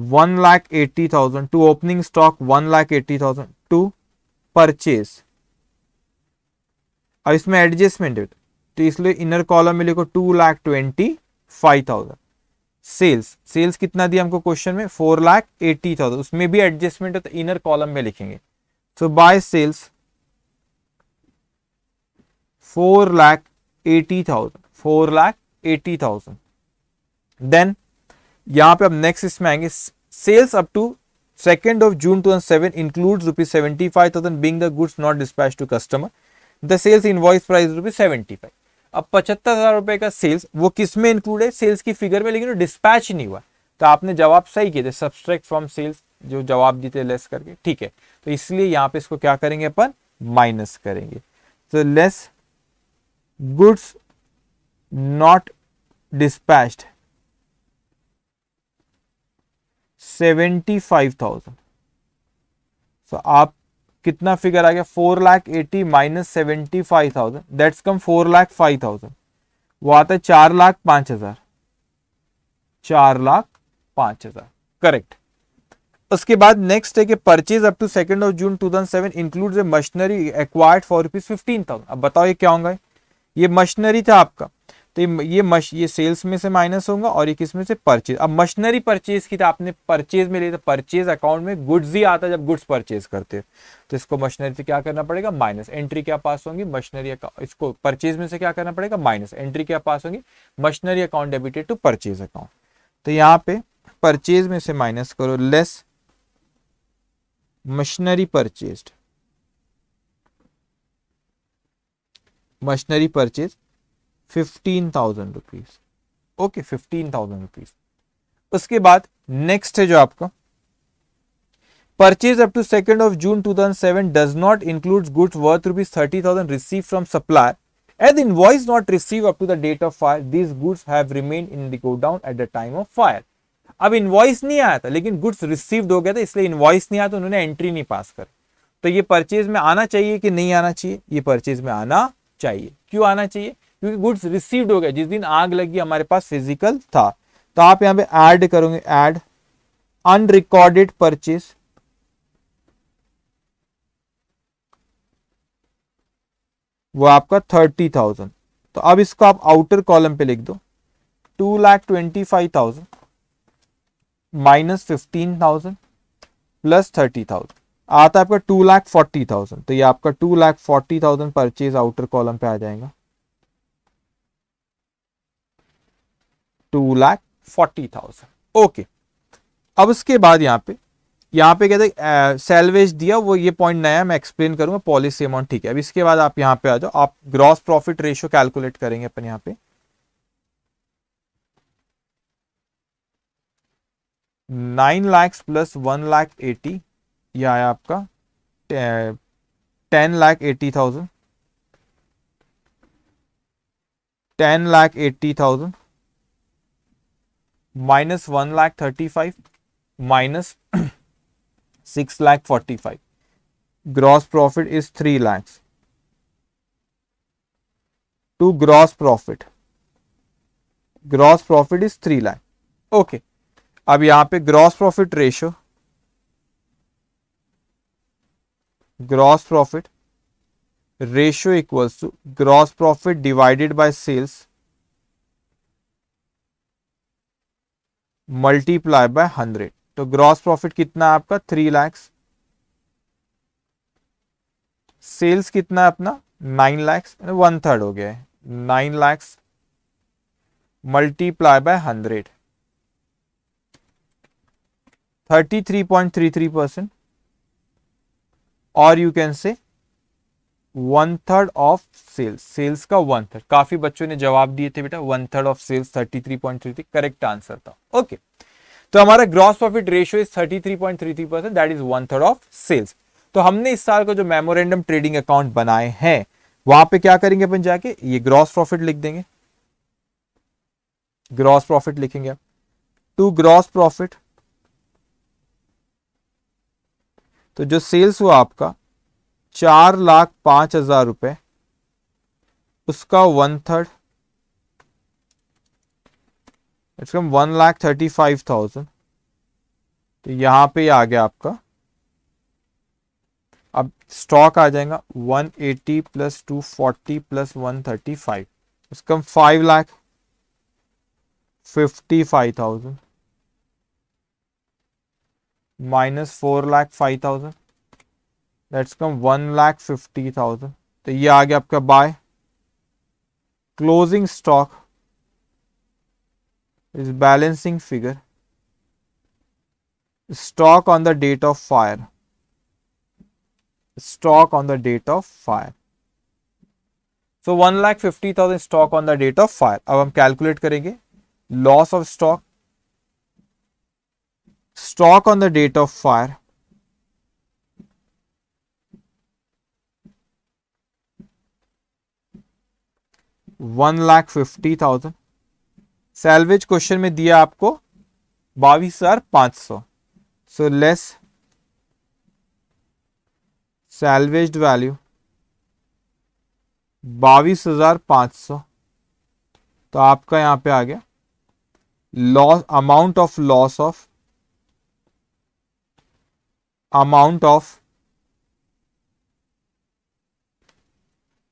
one lakh eighty thousand to opening stock one lakh eighty thousand to purchase और इसमें एडजस्टमेंट तो इसलिए इनर कॉलम में लिखो two lakh twenty five thousand sales sales कितना दिया हमको क्वेश्चन में फोर लाख एटी थाउजेंड उसमें भी एडजस्टमेंट होता है तो इनर कॉलम में लिखेंगे so by sales four lakh eighty thousand four lakh eighty thousand then यहां पे अब नेक्स्ट इसमें आएंगे sales up to second of June two thousand seven include rupees seventy five thousand being the goods not dispatch to customer the sales invoice price rupees seventy five अब पचहत्तर हजार रुपए का सेल्स वो किस में इंक्लूड है सेल्स की फिगर में लेकिन डिस्पैच नहीं हुआ तो आपने जवाब सही किए थे सब्सट्रैक्ट फ्रॉम सेल्स जो जवाब दिए थे लेस करके ठीक है तो इसलिए यहां पे इसको क्या करेंगे अपन माइनस करेंगे तो less goods not dispatch seventy five thousand तो आप कितना फिगर आ गया four lakh eighty minus seventy five thousand that's come four lakh five thousand वो आता है चार लाख पांच हजार चार लाख पांच हजार करेक्ट उसके बाद नेक्स्ट है कि purchase up to second of June 2007 seven include machinery acquired for rupees fifteen thousand अब बताओ ये क्या होगा ये मशीनरी था आपका तो ये मश ये सेल्स में से माइनस होगा और ये किस में से परचेज अब मशीनरी परचेज की तो आपने परचेज में ले तो परचेज अकाउंट में गुड्स ही आता है जब गुड्स परचेज करते तो इसको मशीनरी से क्या करना पड़ेगा माइनस एंट्री क्या पास होंगी मशीनरी इसको परचेज में से क्या करना पड़ेगा माइनस एंट्री क्या पास होंगी machinery account debited to purchase account तो यहाँ पे परचेज में से माइनस करो less machinery purchase machinery purchase fifteen thousand rupees okay fifteen thousand rupees उसके बाद नेक्स्ट है जो आपका purchase up to second of June two thousand seven does not include good worth rupees thirty thousand receive from supplier and invoice not receive up to the date of fire these goods है godown at the time of fire अब इनवॉइस नहीं आया था लेकिन गुड्स रिसीव हो गया था इसलिए इनवॉइस नहीं आया तो उन्होंने एंट्री नहीं पास कर तो ये परचेज में आना चाहिए कि नहीं आना चाहिए ये परचेज में आना चाहिए क्यों आना चाहिए क्योंकि गुड्स रिसीव्ड हो गया जिस दिन आग लगी हमारे पास फिजिकल था तो आप यहां पे ऐड करोगे ऐड अनरिकॉर्डेड परचेज वो आपका थर्टी थाउजेंड तो अब इसको आप आउटर कॉलम पे लिख दो two lakh twenty five thousand minus fifteen thousand plus thirty thousand आता है आपका टू लाख फोर्टी थाउजेंड तो ये आपका two lakh forty thousand purchase outer column पे आ जाएगा two lakh forty thousand okay अब उसके बाद यहां पे यहां पे कहते सैलवेज दिया वो ये पॉइंट नया मैं एक्सप्लेन करूंगा पॉलिसी अमाउंट ठीक है अब इसके बाद आप यहां पे आ जाओ आप ग्रॉस प्रॉफिट रेशियो कैलकुलेट करेंगे अपन यहां पे nine lakh plus one lakh eighty या आया आपका ten lakh eighty thousand ten lakh eighty thousand minus 1 lakh 35 minus *clears throat* 6 lakh 45 gross profit is 3 lakhs to gross profit gross profit is 3 lakh okay अब यहां पे gross profit ratio gross profit ratio equals to gross profit divided by sales multiply by hundred तो ग्रॉस प्रॉफिट कितना आपका थ्री लैक्स सेल्स कितना है अपना नाइन लैक्स वन थर्ड हो गया है nine lakhs multiply by hundred thirty three point three three percent और you can say one third of sales sales का वन थर्ड काफी बच्चों ने जवाब दिए थे बेटा one third of sales thirty three three point three correct answer था ओके तो हमारा gross profit ratio is thirty three three point three percent that is one third of sales तो हमने इस साल का जो मेमोरेंडम ट्रेडिंग अकाउंट बनाए हैं वहां पे क्या करेंगे अपन जाके ये ग्रॉस प्रॉफिट लिख देंगे ग्रॉस प्रॉफिट लिखेंगे टू ग्रॉस प्रॉफिट तो जो सेल्स हुआ आपका चार लाख पांच हजार रुपए उसका one third it's come one lakh thirty five thousand तो यहां पे आ गया आपका अब स्टॉक आ जाएगा one eighty plus two forty plus one thirty five उसका come five lakh fifty five thousand minus four lakh five thousand let's come one lakh fifty thousand तो ये आ गया आपका by closing stock is balancing figure stock on the date of fire stock on the date of fire so one lakh fifty thousand stock on the date of fire अब हम कैलकुलेट करेंगे loss of stock stock on the date of fire one lakh fifty thousand salvage question में दिया आपको बाईस हजार पांच सौ सो लेस सैलवेज वैल्यू बाईस हजार पांच सौ तो आपका यहां पे आ गया loss amount of loss of amount of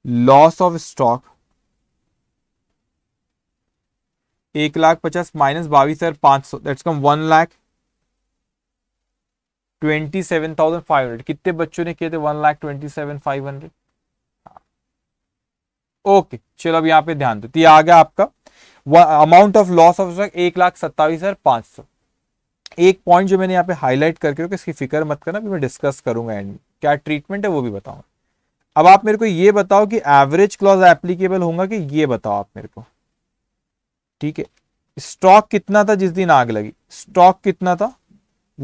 loss of stock एक लाख पचास माइनस बाईस हजार पांच सौ that's come one lakh twenty seven thousand five hundred कितने बच्चों ने किए थे one lakh twenty seven five hundred okay चलो अब यहाँ पे ध्यान दो आ गया आपका अमाउंट ऑफ लॉस ऑफ एक लाख सत्ताईस हजार पांच सौ एक पॉइंट जो मैंने यहाँ पे हाईलाइट करके रखा इसकी फिक्र मत करना अभी मैं डिस्कस करूंगा एंड क्या ट्रीटमेंट है वो भी बताऊंगा अब आप मेरे को ये बताओ कि एवरेज क्लॉज एप्लीकेबल होगा कि ये बताओ आप मेरे को ठीक है स्टॉक कितना था जिस दिन आग लगी स्टॉक कितना था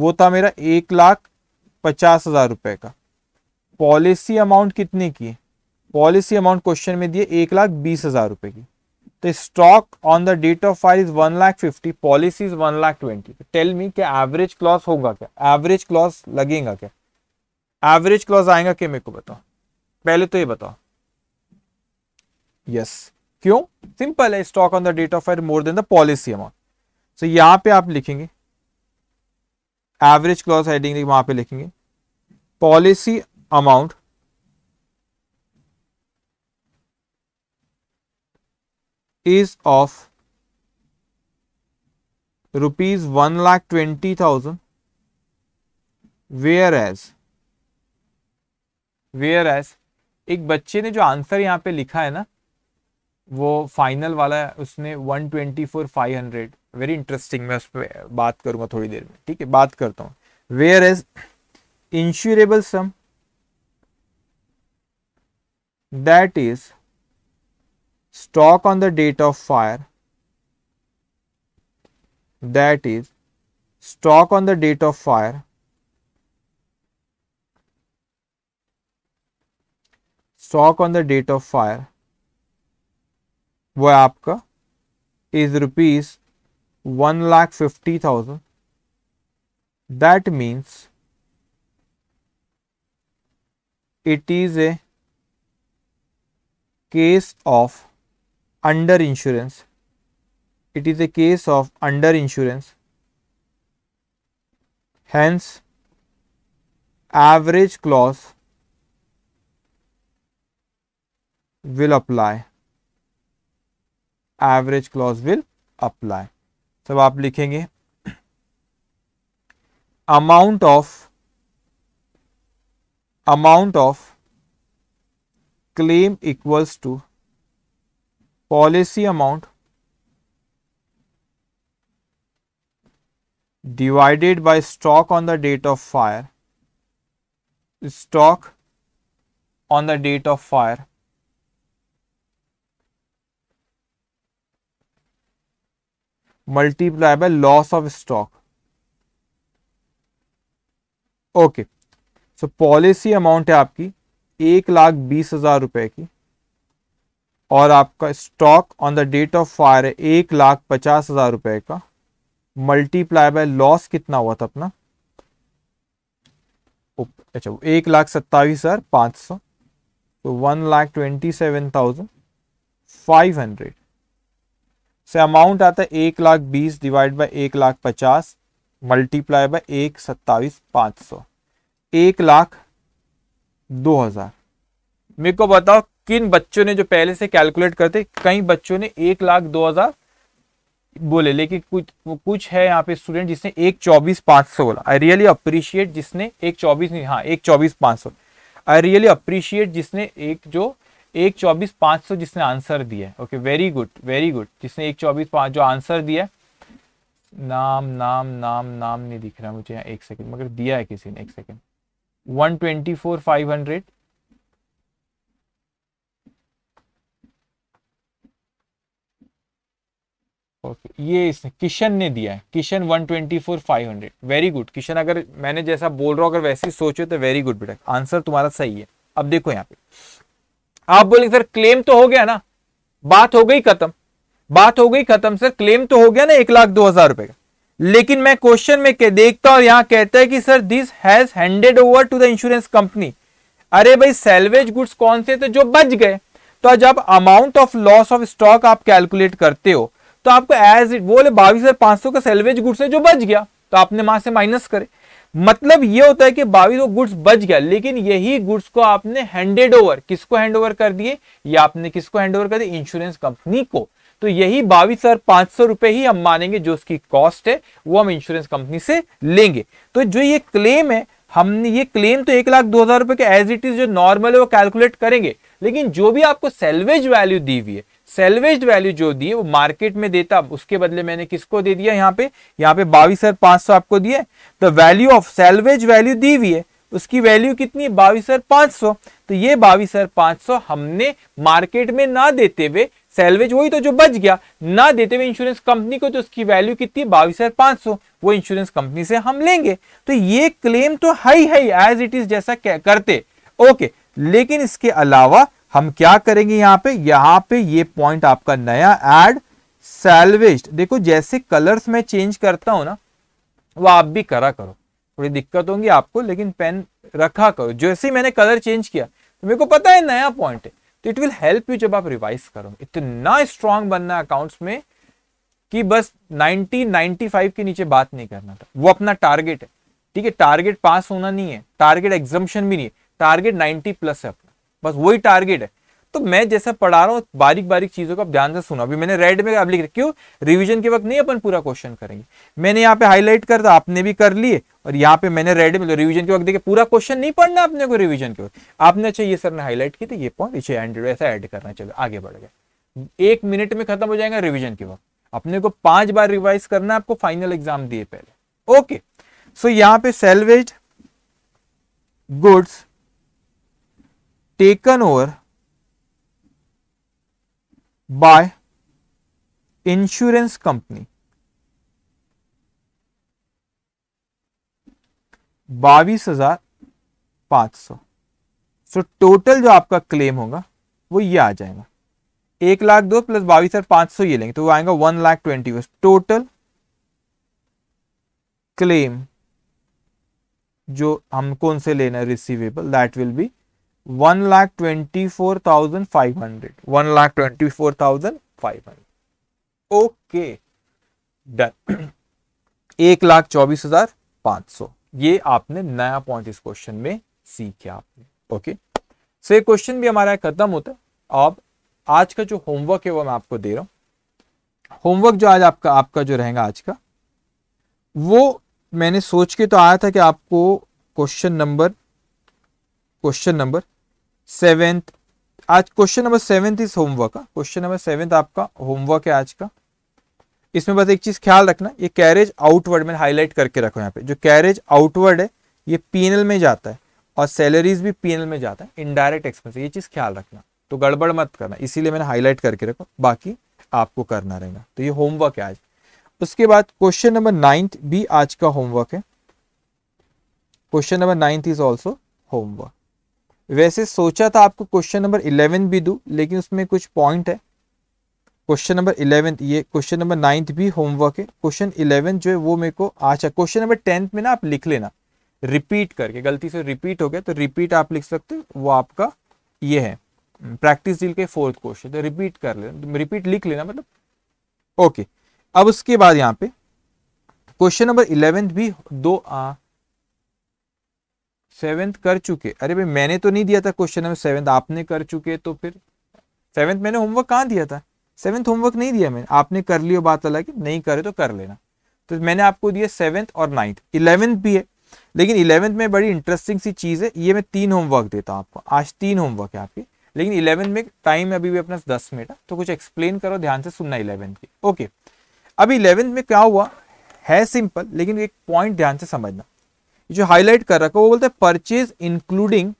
वो था मेरा एक लाख पचास हजार रुपए का पॉलिसी अमाउंट कितने की पॉलिसी अमाउंट क्वेश्चन में दिए एक लाख बीस हजार रुपए की तो stock on the date of fire is one lakh fifty policy is one lakh twenty तो टेल मी क्या एवरेज क्लॉस होगा क्या एवरेज क्लॉस लगेगा क्या एवरेज क्लॉस आएगा क्या मेरे को बताओ पहले तो ये बताओ यस क्यों सिंपल है stock on the date of fire more than the policy amount so यहां पे आप लिखेंगे एवरेज क्लॉज हेडिंग वहां पे लिखेंगे policy amount is of rupees one lakh twenty thousand whereas whereas एक बच्चे ने जो आंसर यहां पे लिखा है ना वो फाइनल वाला है उसने one twenty four five hundred very interesting मैं उस पर बात करूंगा थोड़ी देर में ठीक है बात करता हूँ where is insurable sum that is stock on the date of fire that is stock on the date of fire stock on the date of fire वो है आपका is rupees one lakh fifty thousand that means it is a case of under insurance it is a case of under insurance hence average clause will apply average clause will apply सब आप लिखेंगे amount of amount of claim equals to policy amount divided by stock on the date of fire stock on the date of fire multiply by loss of stock okay so policy amount है आपकी एक लाख बीस हजार रुपए की और आपका stock on the date of fire है एक लाख पचास हजार रुपए का मल्टीप्लाई बाय लॉस कितना हुआ था अपना अच्छा एक लाख सत्ताईस हजार पांच सौ तो one lakh twenty seven thousand five hundred से अमाउंट आता है एक लाख बीस डिवाइड बाई एक लाख पचास मल्टीप्लाई बाय एक सत्ताईस पांच सौ एक लाख दो हज़ार मेरे को बताओ किन बच्चों ने जो पहले से कैलकुलेट करते कई बच्चों ने एक लाख दो हज़ार बोले लेकिन कुछ कुछ है यहाँ पे स्टूडेंट जिसने एक चौबीस पांच सौ बोला आई रियली अप्रिशिएट जिसने एक चौबीस नहीं हाँ एक चौबीस पांच सौ आई रियली अप्रिशिएट जिसने एक जो एक चौबीस पांच सौ जिसने आंसर दिया है okay very good very good जिसने एक चौबीस पांच जो आंसर दिया नाम नाम नाम नाम नहीं दिख रहा मुझे यहाँ एक सेकंड मगर दिया है किसी ने एक second one twenty four five hundred okay ये इसने किशन ने दिया है Kishan one twenty four five hundred very good Kishan अगर मैंने जैसा बोल रहा हूँ अगर वैसे ही सोचो तो वेरी गुड बेटा आंसर तुम्हारा सही है अब देखो यहाँ पे आप बोलेंगे सर क्लेम तो हो गया ना बात हो गई खत्म बात हो गई खत्म सर क्लेम तो हो गया ना एक लाख दो हजार रुपए का लेकिन मैं क्वेश्चन में देखता हूं यहां कहता है कि sir this has handed over to the insurance company अरे भाई सैलवेज गुड्स कौन से थे जो बच गए तो जब amount of loss of stock आप कैलकुलेट करते हो तो आपको एज इट बोले बाईस पांच सौ का सैलवेज गुड्स है जो बच गया तो आपने वहां से माइनस करे मतलब ये होता है कि बावी तो गुड्स बच गया लेकिन यही गुड्स को आपने हैंडेड ओवर किसको हैंड ओवर कर दिए या आपने किसको हैंड ओवर कर दिया इंश्योरेंस कंपनी को तो यही बाईस हजार पांच सौ रुपए ही हम मानेंगे जो उसकी कॉस्ट है वो हम इंश्योरेंस कंपनी से लेंगे तो जो ये क्लेम है हमने ये क्लेम तो एक लाख दो हजार रुपए के एज इट इज जो नॉर्मल है वो कैलकुलेट करेंगे लेकिन जो भी आपको सेल्वेज वैल्यू दी हुई है सेल्वेज वैल्यू जो दी वो मार्केट में देता उसके बदले मैंने किसको दे दिया यहाँ पे यहाँ पे बाईस हजार पांच सौ आपको दिए the value of salvage value दी हुई है उसकी वैल्यू कितनी बाईस हजार पांच सौ तो ये बाईस हजार पांच सौ हमने मार्केट में ना देते हुए सेल्वेज वही तो जो बच गया ना देते हुए इंश्योरेंस कंपनी को तो उसकी वैल्यू कितनी बाईस हजार पांच सौ वो इंश्योरेंस कंपनी से हम लेंगे तो ये क्लेम तो है ही है एज इट इज जैसा करते ओके लेकिन इसके अलावा हम क्या करेंगे यहां पे यहां पे ये पॉइंट आपका नया एड सैलवेस्ट देखो जैसे कलर्स में चेंज करता हूं ना वो आप भी करा करो थोड़ी दिक्कत होगी आपको लेकिन पेन रखा करो जैसे ही मैंने कलर चेंज किया तो मेरे को पता है नया पॉइंट है तो इट विल हेल्प यू जब आप रिवाइज करो इतना स्ट्रांग बनना अकाउंट्स में कि बस 90 95 के नीचे बात नहीं करना था वो अपना टारगेट है ठीक है टारगेट पास होना नहीं है टारगेट एग्जामेशन भी नहीं है टारगेट 90 प्लस है बस वही टारगेट है तो मैं जैसा पढ़ा रहा हूँ बारीक बारीक चीजों को आप ध्यान से सुना अभी मैंने रेड में आप लिख रहा क्यों रिवीजन के वक्त नहीं अपन पूरा क्वेश्चन करेंगे मैंने यहाँ पे हाईलाइट कर दिया आपने भी कर लिए और यहाँ पे मैंने रेड में रिवीजन के वक्त देखिए पूरा क्वेश्चन नहीं पढ़ना अपने को रिविजन के वक्त आपने अच्छा ये सर ने हाईलाइट की थी ये पॉइंट इसे एंड ऐसा एड करना चलो आगे बढ़ गया एक मिनट में खत्म हो जाएगा रिविजन के वक्त अपने को पांच बार रिवाइज करना आपको फाइनल एग्जाम दिए पहले ओके सो यहाँ पे salvage goods taken over by insurance company बावीस हजार पांच सौ सो टोटल जो आपका क्लेम होगा वो ये आ जाएगा एक लाख दो प्लस बावीस हजार पांच सौ ये लेंगे तो वो आएगा one lakh twenty total claim जो हम कौन से लेना है receivable that will be one lakh twenty four thousand five hundred one lakh twenty four thousand five hundred okay done एक लाख चौबीस हजार पांच सौ ये आपने नया पॉइंट इस क्वेश्चन में सीखा आपने ओके सो ये क्वेश्चन भी हमारा खत्म होता है अब आज का जो होमवर्क है वो मैं आपको दे रहा हूं होमवर्क जो आज आपका आपका जो रहेगा आज का वो मैंने सोच के तो आया था कि आपको question number question number seventh आज question number seventh is homework question number seventh आपका होमवर्क है आज का इसमें बस एक चीज ख्याल रखना ये कैरेज आउटवर्ड में हाईलाइट करके रखो यहाँ पे जो कैरेज आउटवर्ड है ये पीएनएल में जाता है और सैलरीज भी पीएनएल में जाता है इनडायरेक्ट एक्सपेंस ये चीज़ ख्याल रखना तो गड़बड़ मत करना इसीलिए मैंने हाईलाइट करके रखो बाकी आपको करना रहेगा तो ये होमवर्क है आज उसके बाद क्वेश्चन नंबर नाइन्थ भी आज का होमवर्क है question number ninth is also homework वैसे सोचा था आपको क्वेश्चन नंबर इलेवन भी दू लेकिन उसमें कुछ पॉइंट है क्वेश्चन नंबर इलेवेंथ ये क्वेश्चन नंबर नाइन्थ भी होमवर्क है क्वेश्चन इलेवेंथ जो है वो मेरे को अच्छा क्वेश्चन नंबर टेंथ में ना आप लिख लेना रिपीट करके गलती से रिपीट हो गया तो रिपीट आप लिख सकते हो वो आपका ये है प्रैक्टिस hmm, डील के फोर्थ क्वेश्चन तो रिपीट कर लेना रिपीट तो लिख लेना मतलब ओके अब उसके बाद यहाँ पे क्वेश्चन नंबर इलेवेंथ भी दो आ, सेवेंथ कर चुके अरे भाई मैंने तो नहीं दिया था क्वेश्चन नंबर सेवेंथ आपने कर चुके तो फिर सेवेंथ मैंने होमवर्क कहाँ दिया था सेवेंथ होमवर्क नहीं दिया मैंने आपने कर लियो बात अलग नहीं करे तो कर लेना तो मैंने आपको दिया सेवेंथ और नाइन्थ इलेवेंथ भी है लेकिन इलेवेंथ में बड़ी इंटरेस्टिंग सी चीज़ है ये मैं तीन होमवर्क देता हूँ आपको आज तीन होमवर्क है आपकी लेकिन इलेवेंथ में टाइम अभी भी अपना दस मिनट तो कुछ एक्सप्लेन करो ध्यान से सुनना इलेवेंथ की ओके अब इलेवेंथ में क्या हुआ है सिंपल लेकिन एक पॉइंट ध्यान से समझना जो हाईलाइट कर रखा है वो बोलते हैं purchase including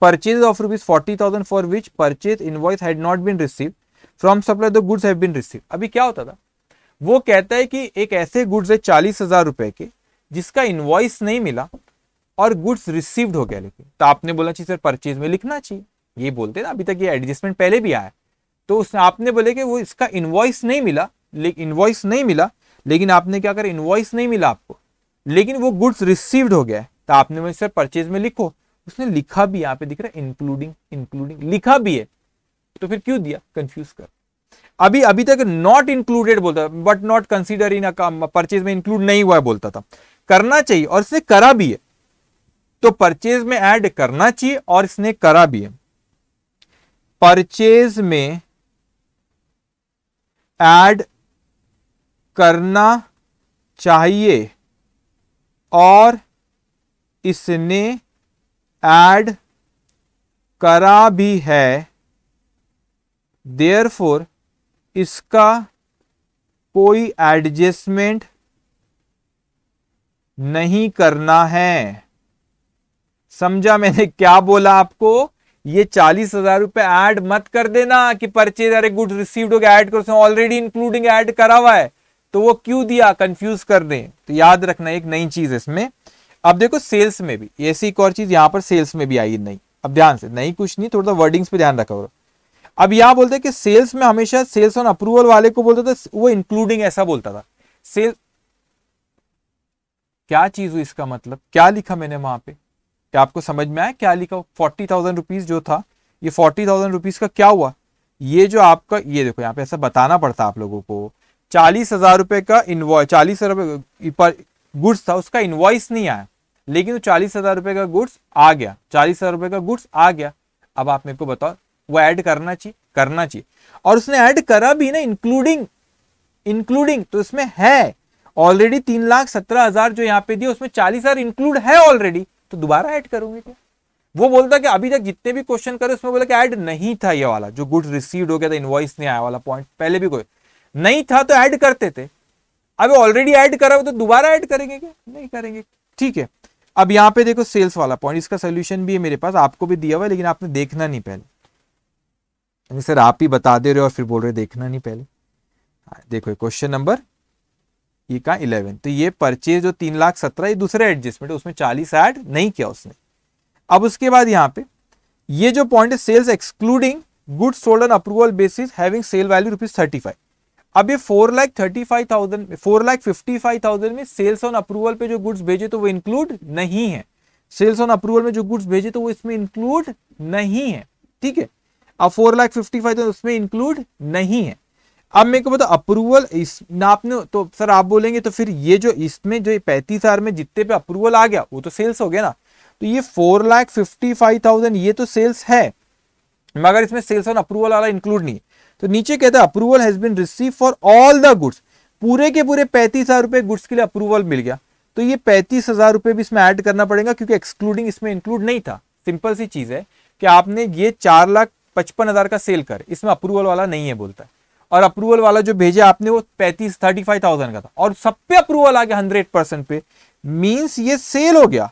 purchase of rupees forty thousand for which purchase invoice had not been receive from supply the goods have been receive अभी क्या होता था वो कहता है कि एक ऐसे गुड्स है चालीस हजार रुपए के जिसका इनवॉइस नहीं मिला और गुड्स रिसीव्ड हो गया लेकिन तो आपने बोला चाहिए सर परचेज में लिखना चाहिए ये बोलते ना अभी तक ये एडजस्टमेंट पहले भी आया तो उसने आपने बोले कि वो इसका इन्वॉइस नहीं मिला लेकिन इन्वॉइस नहीं मिला लेकिन आपने क्या कर इन्वॉइस नहीं मिला आपको लेकिन वो गुड्स रिसीव्ड हो गया है तो आपने सर परचेज में लिखो उसने लिखा भी यहाँ पे दिख रहा है इंक्लूडिंग इंक्लूडिंग लिखा भी है तो फिर क्यों दिया कंफ्यूज कर अभी अभी तक नॉट इंक्लूडेड बोलता but not consider in purchase में इंक्लूड नहीं हुआ है बोलता था करना चाहिए और इसने करा भी है तो परचेज में एड करना चाहिए और इसने करा भी है परचेज में एड करना चाहिए और इसने ऐड करा भी है देयर फोर इसका कोई एडजस्टमेंट नहीं करना है समझा मैंने क्या बोला आपको ये चालीस हजार रुपए एड मत कर देना कि परचेज अरे गुड रिसीव्ड हो गया ऐड करो ऑलरेडी इंक्लूडिंग ऐड करा हुआ है तो वो क्यों दिया कंफ्यूज कर रहे तो याद रखना एक नई चीज इसमें अब देखो सेल्स में भी ऐसी एक और चीज यहां पर सेल्स में भी आई नहीं अब ध्यान से नहीं कुछ नहीं थोड़ा सा वर्डिंग्स पे ध्यान रखा अब यहां बोलते कि सेल्स में हमेशा सेल्स ऑन अप्रूवल वाले को बोलते थे वो इंक्लूडिंग ऐसा बोलता था सेल क्या चीज हुई इसका मतलब क्या लिखा मैंने वहां पे क्या आपको समझ में आया क्या लिखा फोर्टी थाउजेंड रुपीज जो था ये फोर्टी थाउजेंड रुपीज का क्या हुआ ये जो आपका ये देखो यहाँ पे ऐसा बताना पड़ता आप लोगों को चालीस हजार रुपए का इन्वॉय चालीस हजार पर गुड्स था उसका इन्वॉइस नहीं आया लेकिन वो चालीस हजार रुपए का गुड्स आ गया चालीस हजार रुपए का गुड्स आ गया अब आप मेरे को बताओ वो ऐड करना चाहिए करना चाहिए और उसने ऐड करा भी ना इंक्लूडिंग इंक्लूडिंग तो इसमें है ऑलरेडी तीन लाख सत्रह हजार जो यहाँ पे दिया उसमें चालीस हजार इंक्लूड है ऑलरेडी तो दोबारा ऐड करूंगे क्या वो बोलता कि अभी तक जितने भी क्वेश्चन करे उसमें बोला कि ऐड नहीं था ये वाला जो गुड्स रिसीव हो गया था इन्वॉइस नहीं आया वाला पॉइंट पहले भी कोई नहीं था तो ऐड करते थे अब ऑलरेडी ऐड करा हो तो दोबारा ऐड करेंगे क्या नहीं करेंगे ठीक है अब यहां पे देखो सेल्स वाला पॉइंट इसका सोल्यूशन भी है मेरे पास आपको भी दिया हुआ है लेकिन आपने देखना नहीं पहले सर आप ही बता दे रहे हो और फिर बोल रहे देखना नहीं पहले हाँ, देखो क्वेश्चन नंबर ये कहा इलेवन तो ये परचेज जो तीन लाख सत्रह दूसरा एडजस्टमेंट उसमें चालीस ऐड नहीं किया उसने अब उसके बाद यहां पे ये जो पॉइंट है sales excluding goods sold on approval basis having sale value rupees thirty five अब ये four lakh thirty five thousand four lakh fifty five thousand में सेल्स ऑन अप्रूवल पे जो गुड्स भेजे तो वो इंक्लूड नहीं है सेल्स ऑन अप्रूवल में जो गुड्स भेजे तो वो इसमें इंक्लूड नहीं है ठीक है अब four lakh fifty five thousand उसमें इंक्लूड नहीं है अब मेरे को बता अप्रूवल इस ना आपने तो सर आप बोलेंगे तो फिर ये जो इसमें जो पैंतीस हजार में जितने पे अप्रूवल आ गया वो तो सेल्स हो गया ना तो ये four lakh fifty five thousand ये तो सेल्स है मगर इसमें सेल्स ऑन अप्रूवल वाला इंक्लूड नहीं है तो नीचे कहता है approval has been receive for all the goods पूरे के पूरे पैंतीस हजार रुपए गुड्स के लिए अप्रूवल मिल गया तो ये पैंतीस हजार रुपए भी इसमें ऐड करना पड़ेगा क्योंकि एक्सक्लूडिंग इसमें इंक्लूड नहीं था सिंपल सी चीज़ है कि आपने ये चार लाख पचपन हजार का सेल कर इसमें अप्रूवल वाला नहीं है बोलता है और अप्रूवल वाला जो भेजा आपने वो पैंतीस थर्टी फाइव थाउजेंड का था और सब पे अप्रूवल आ गया हंड्रेड परसेंट पे मीन्स ये सेल हो गया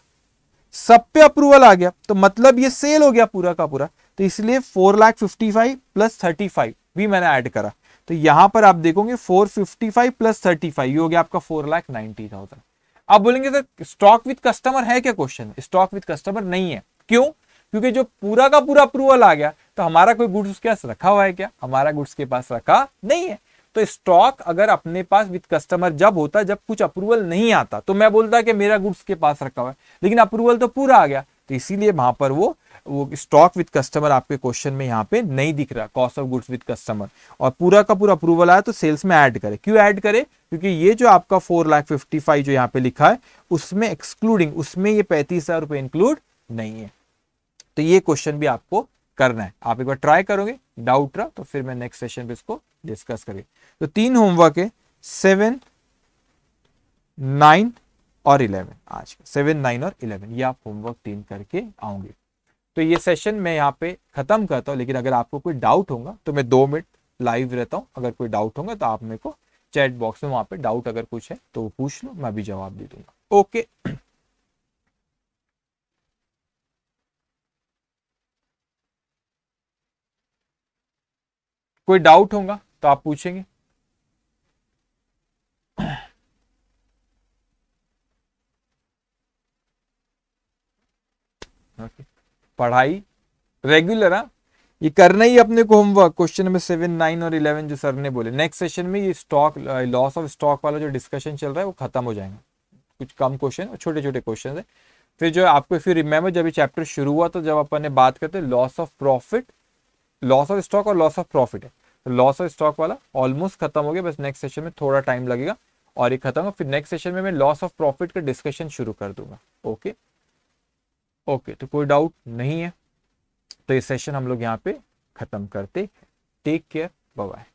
सब पे अप्रूवल आ गया तो मतलब ये सेल हो गया पूरा का पूरा तो इसलिए four lakh fifty five plus thirty five भी मैंने ऐड करा तो यहां पर आप देखोगे 455 प्लस 35 ये हो गया आपका फोर लाख नाइनटी थाउजेंड आप बोलेंगे सर स्टॉक विद कस्टमर है क्या क्वेश्चन स्टॉक विद कस्टमर नहीं है क्यों क्योंकि जो पूरा का पूरा अप्रूवल आ गया तो हमारा कोई गुड्स उसके पास रखा हुआ है क्या हमारा गुड्स के पास रखा नहीं है तो स्टॉक अगर अपने पास विद कस्टमर जब होता जब कुछ अप्रूवल नहीं आता तो मैं बोलता कि मेरा गुड्स के पास रखा हुआ है लेकिन अप्रूवल तो पूरा आ गया तो इसीलिए वहां पर वो वो स्टॉक विद कस्टमर आपके क्वेश्चन में यहाँ पे नहीं दिख रहा cost of goods with customer और पूरा का पूरा अप्रूवल आया तो सेल्स में ऐड करें क्यों ऐड करें क्योंकि ये जो आपका फोर लाख फिफ्टी फाइव जो यहाँ पे लिखा है उसमें एक्सक्लूडिंग उसमें ये पैंतीस हजार रुपए इंक्लूड नहीं है तो ये क्वेश्चन भी आपको करना है आप एक बार ट्राई करोगे डाउट रहा तो फिर मैं नेक्स्ट सेशन पे इसको डिस्कस करें तो तीन होमवर्क है सेवन नाइन और इलेवन आज सेवन नाइन और इलेवन ये आप होमवर्क तीन करके आओगे तो ये सेशन मैं यहाँ पे ख़त्म करता हूँ लेकिन अगर आपको कोई डाउट होगा तो मैं दो मिनट लाइव रहता हूँ अगर कोई डाउट होगा तो आप मेरे को चैट बॉक्स में वहां पे डाउट अगर कुछ है तो पूछ लो मैं भी जवाब दे दूंगा ओके कोई डाउट होगा तो आप पूछेंगे पढ़ाई रेगुलर हाँ ये करना ही अपने को homework question number seven nine और इलेवन जो सर ने बोले नेक्स्ट सेशन में ये स्टॉक लॉस ऑफ स्टॉक वाला जो डिस्कशन चल रहा है वो खत्म हो जाएगा कुछ कम क्वेश्चन और छोटे छोटे क्वेश्चन है फिर जो आपको फिर रिमेम्बर जब ये चैप्टर शुरू हुआ तो जब अपन ने बात करते हैं loss of profit loss of stock और लॉस ऑफ प्रॉफिट है तो लॉस ऑफ स्टॉक वाला ऑलमोस्ट खत्म हो गया बस नेक्स्ट सेशन में थोड़ा टाइम लगेगा और ये खत्म हो फिर नेक्स्ट सेशन में मैं लॉस ऑफ प्रॉफिट का डिस्कशन शुरू कर दूंगा ओके okay? ओके तो कोई डाउट नहीं है तो ये सेशन हम लोग यहाँ पे ख़त्म करते टेक केयर बाय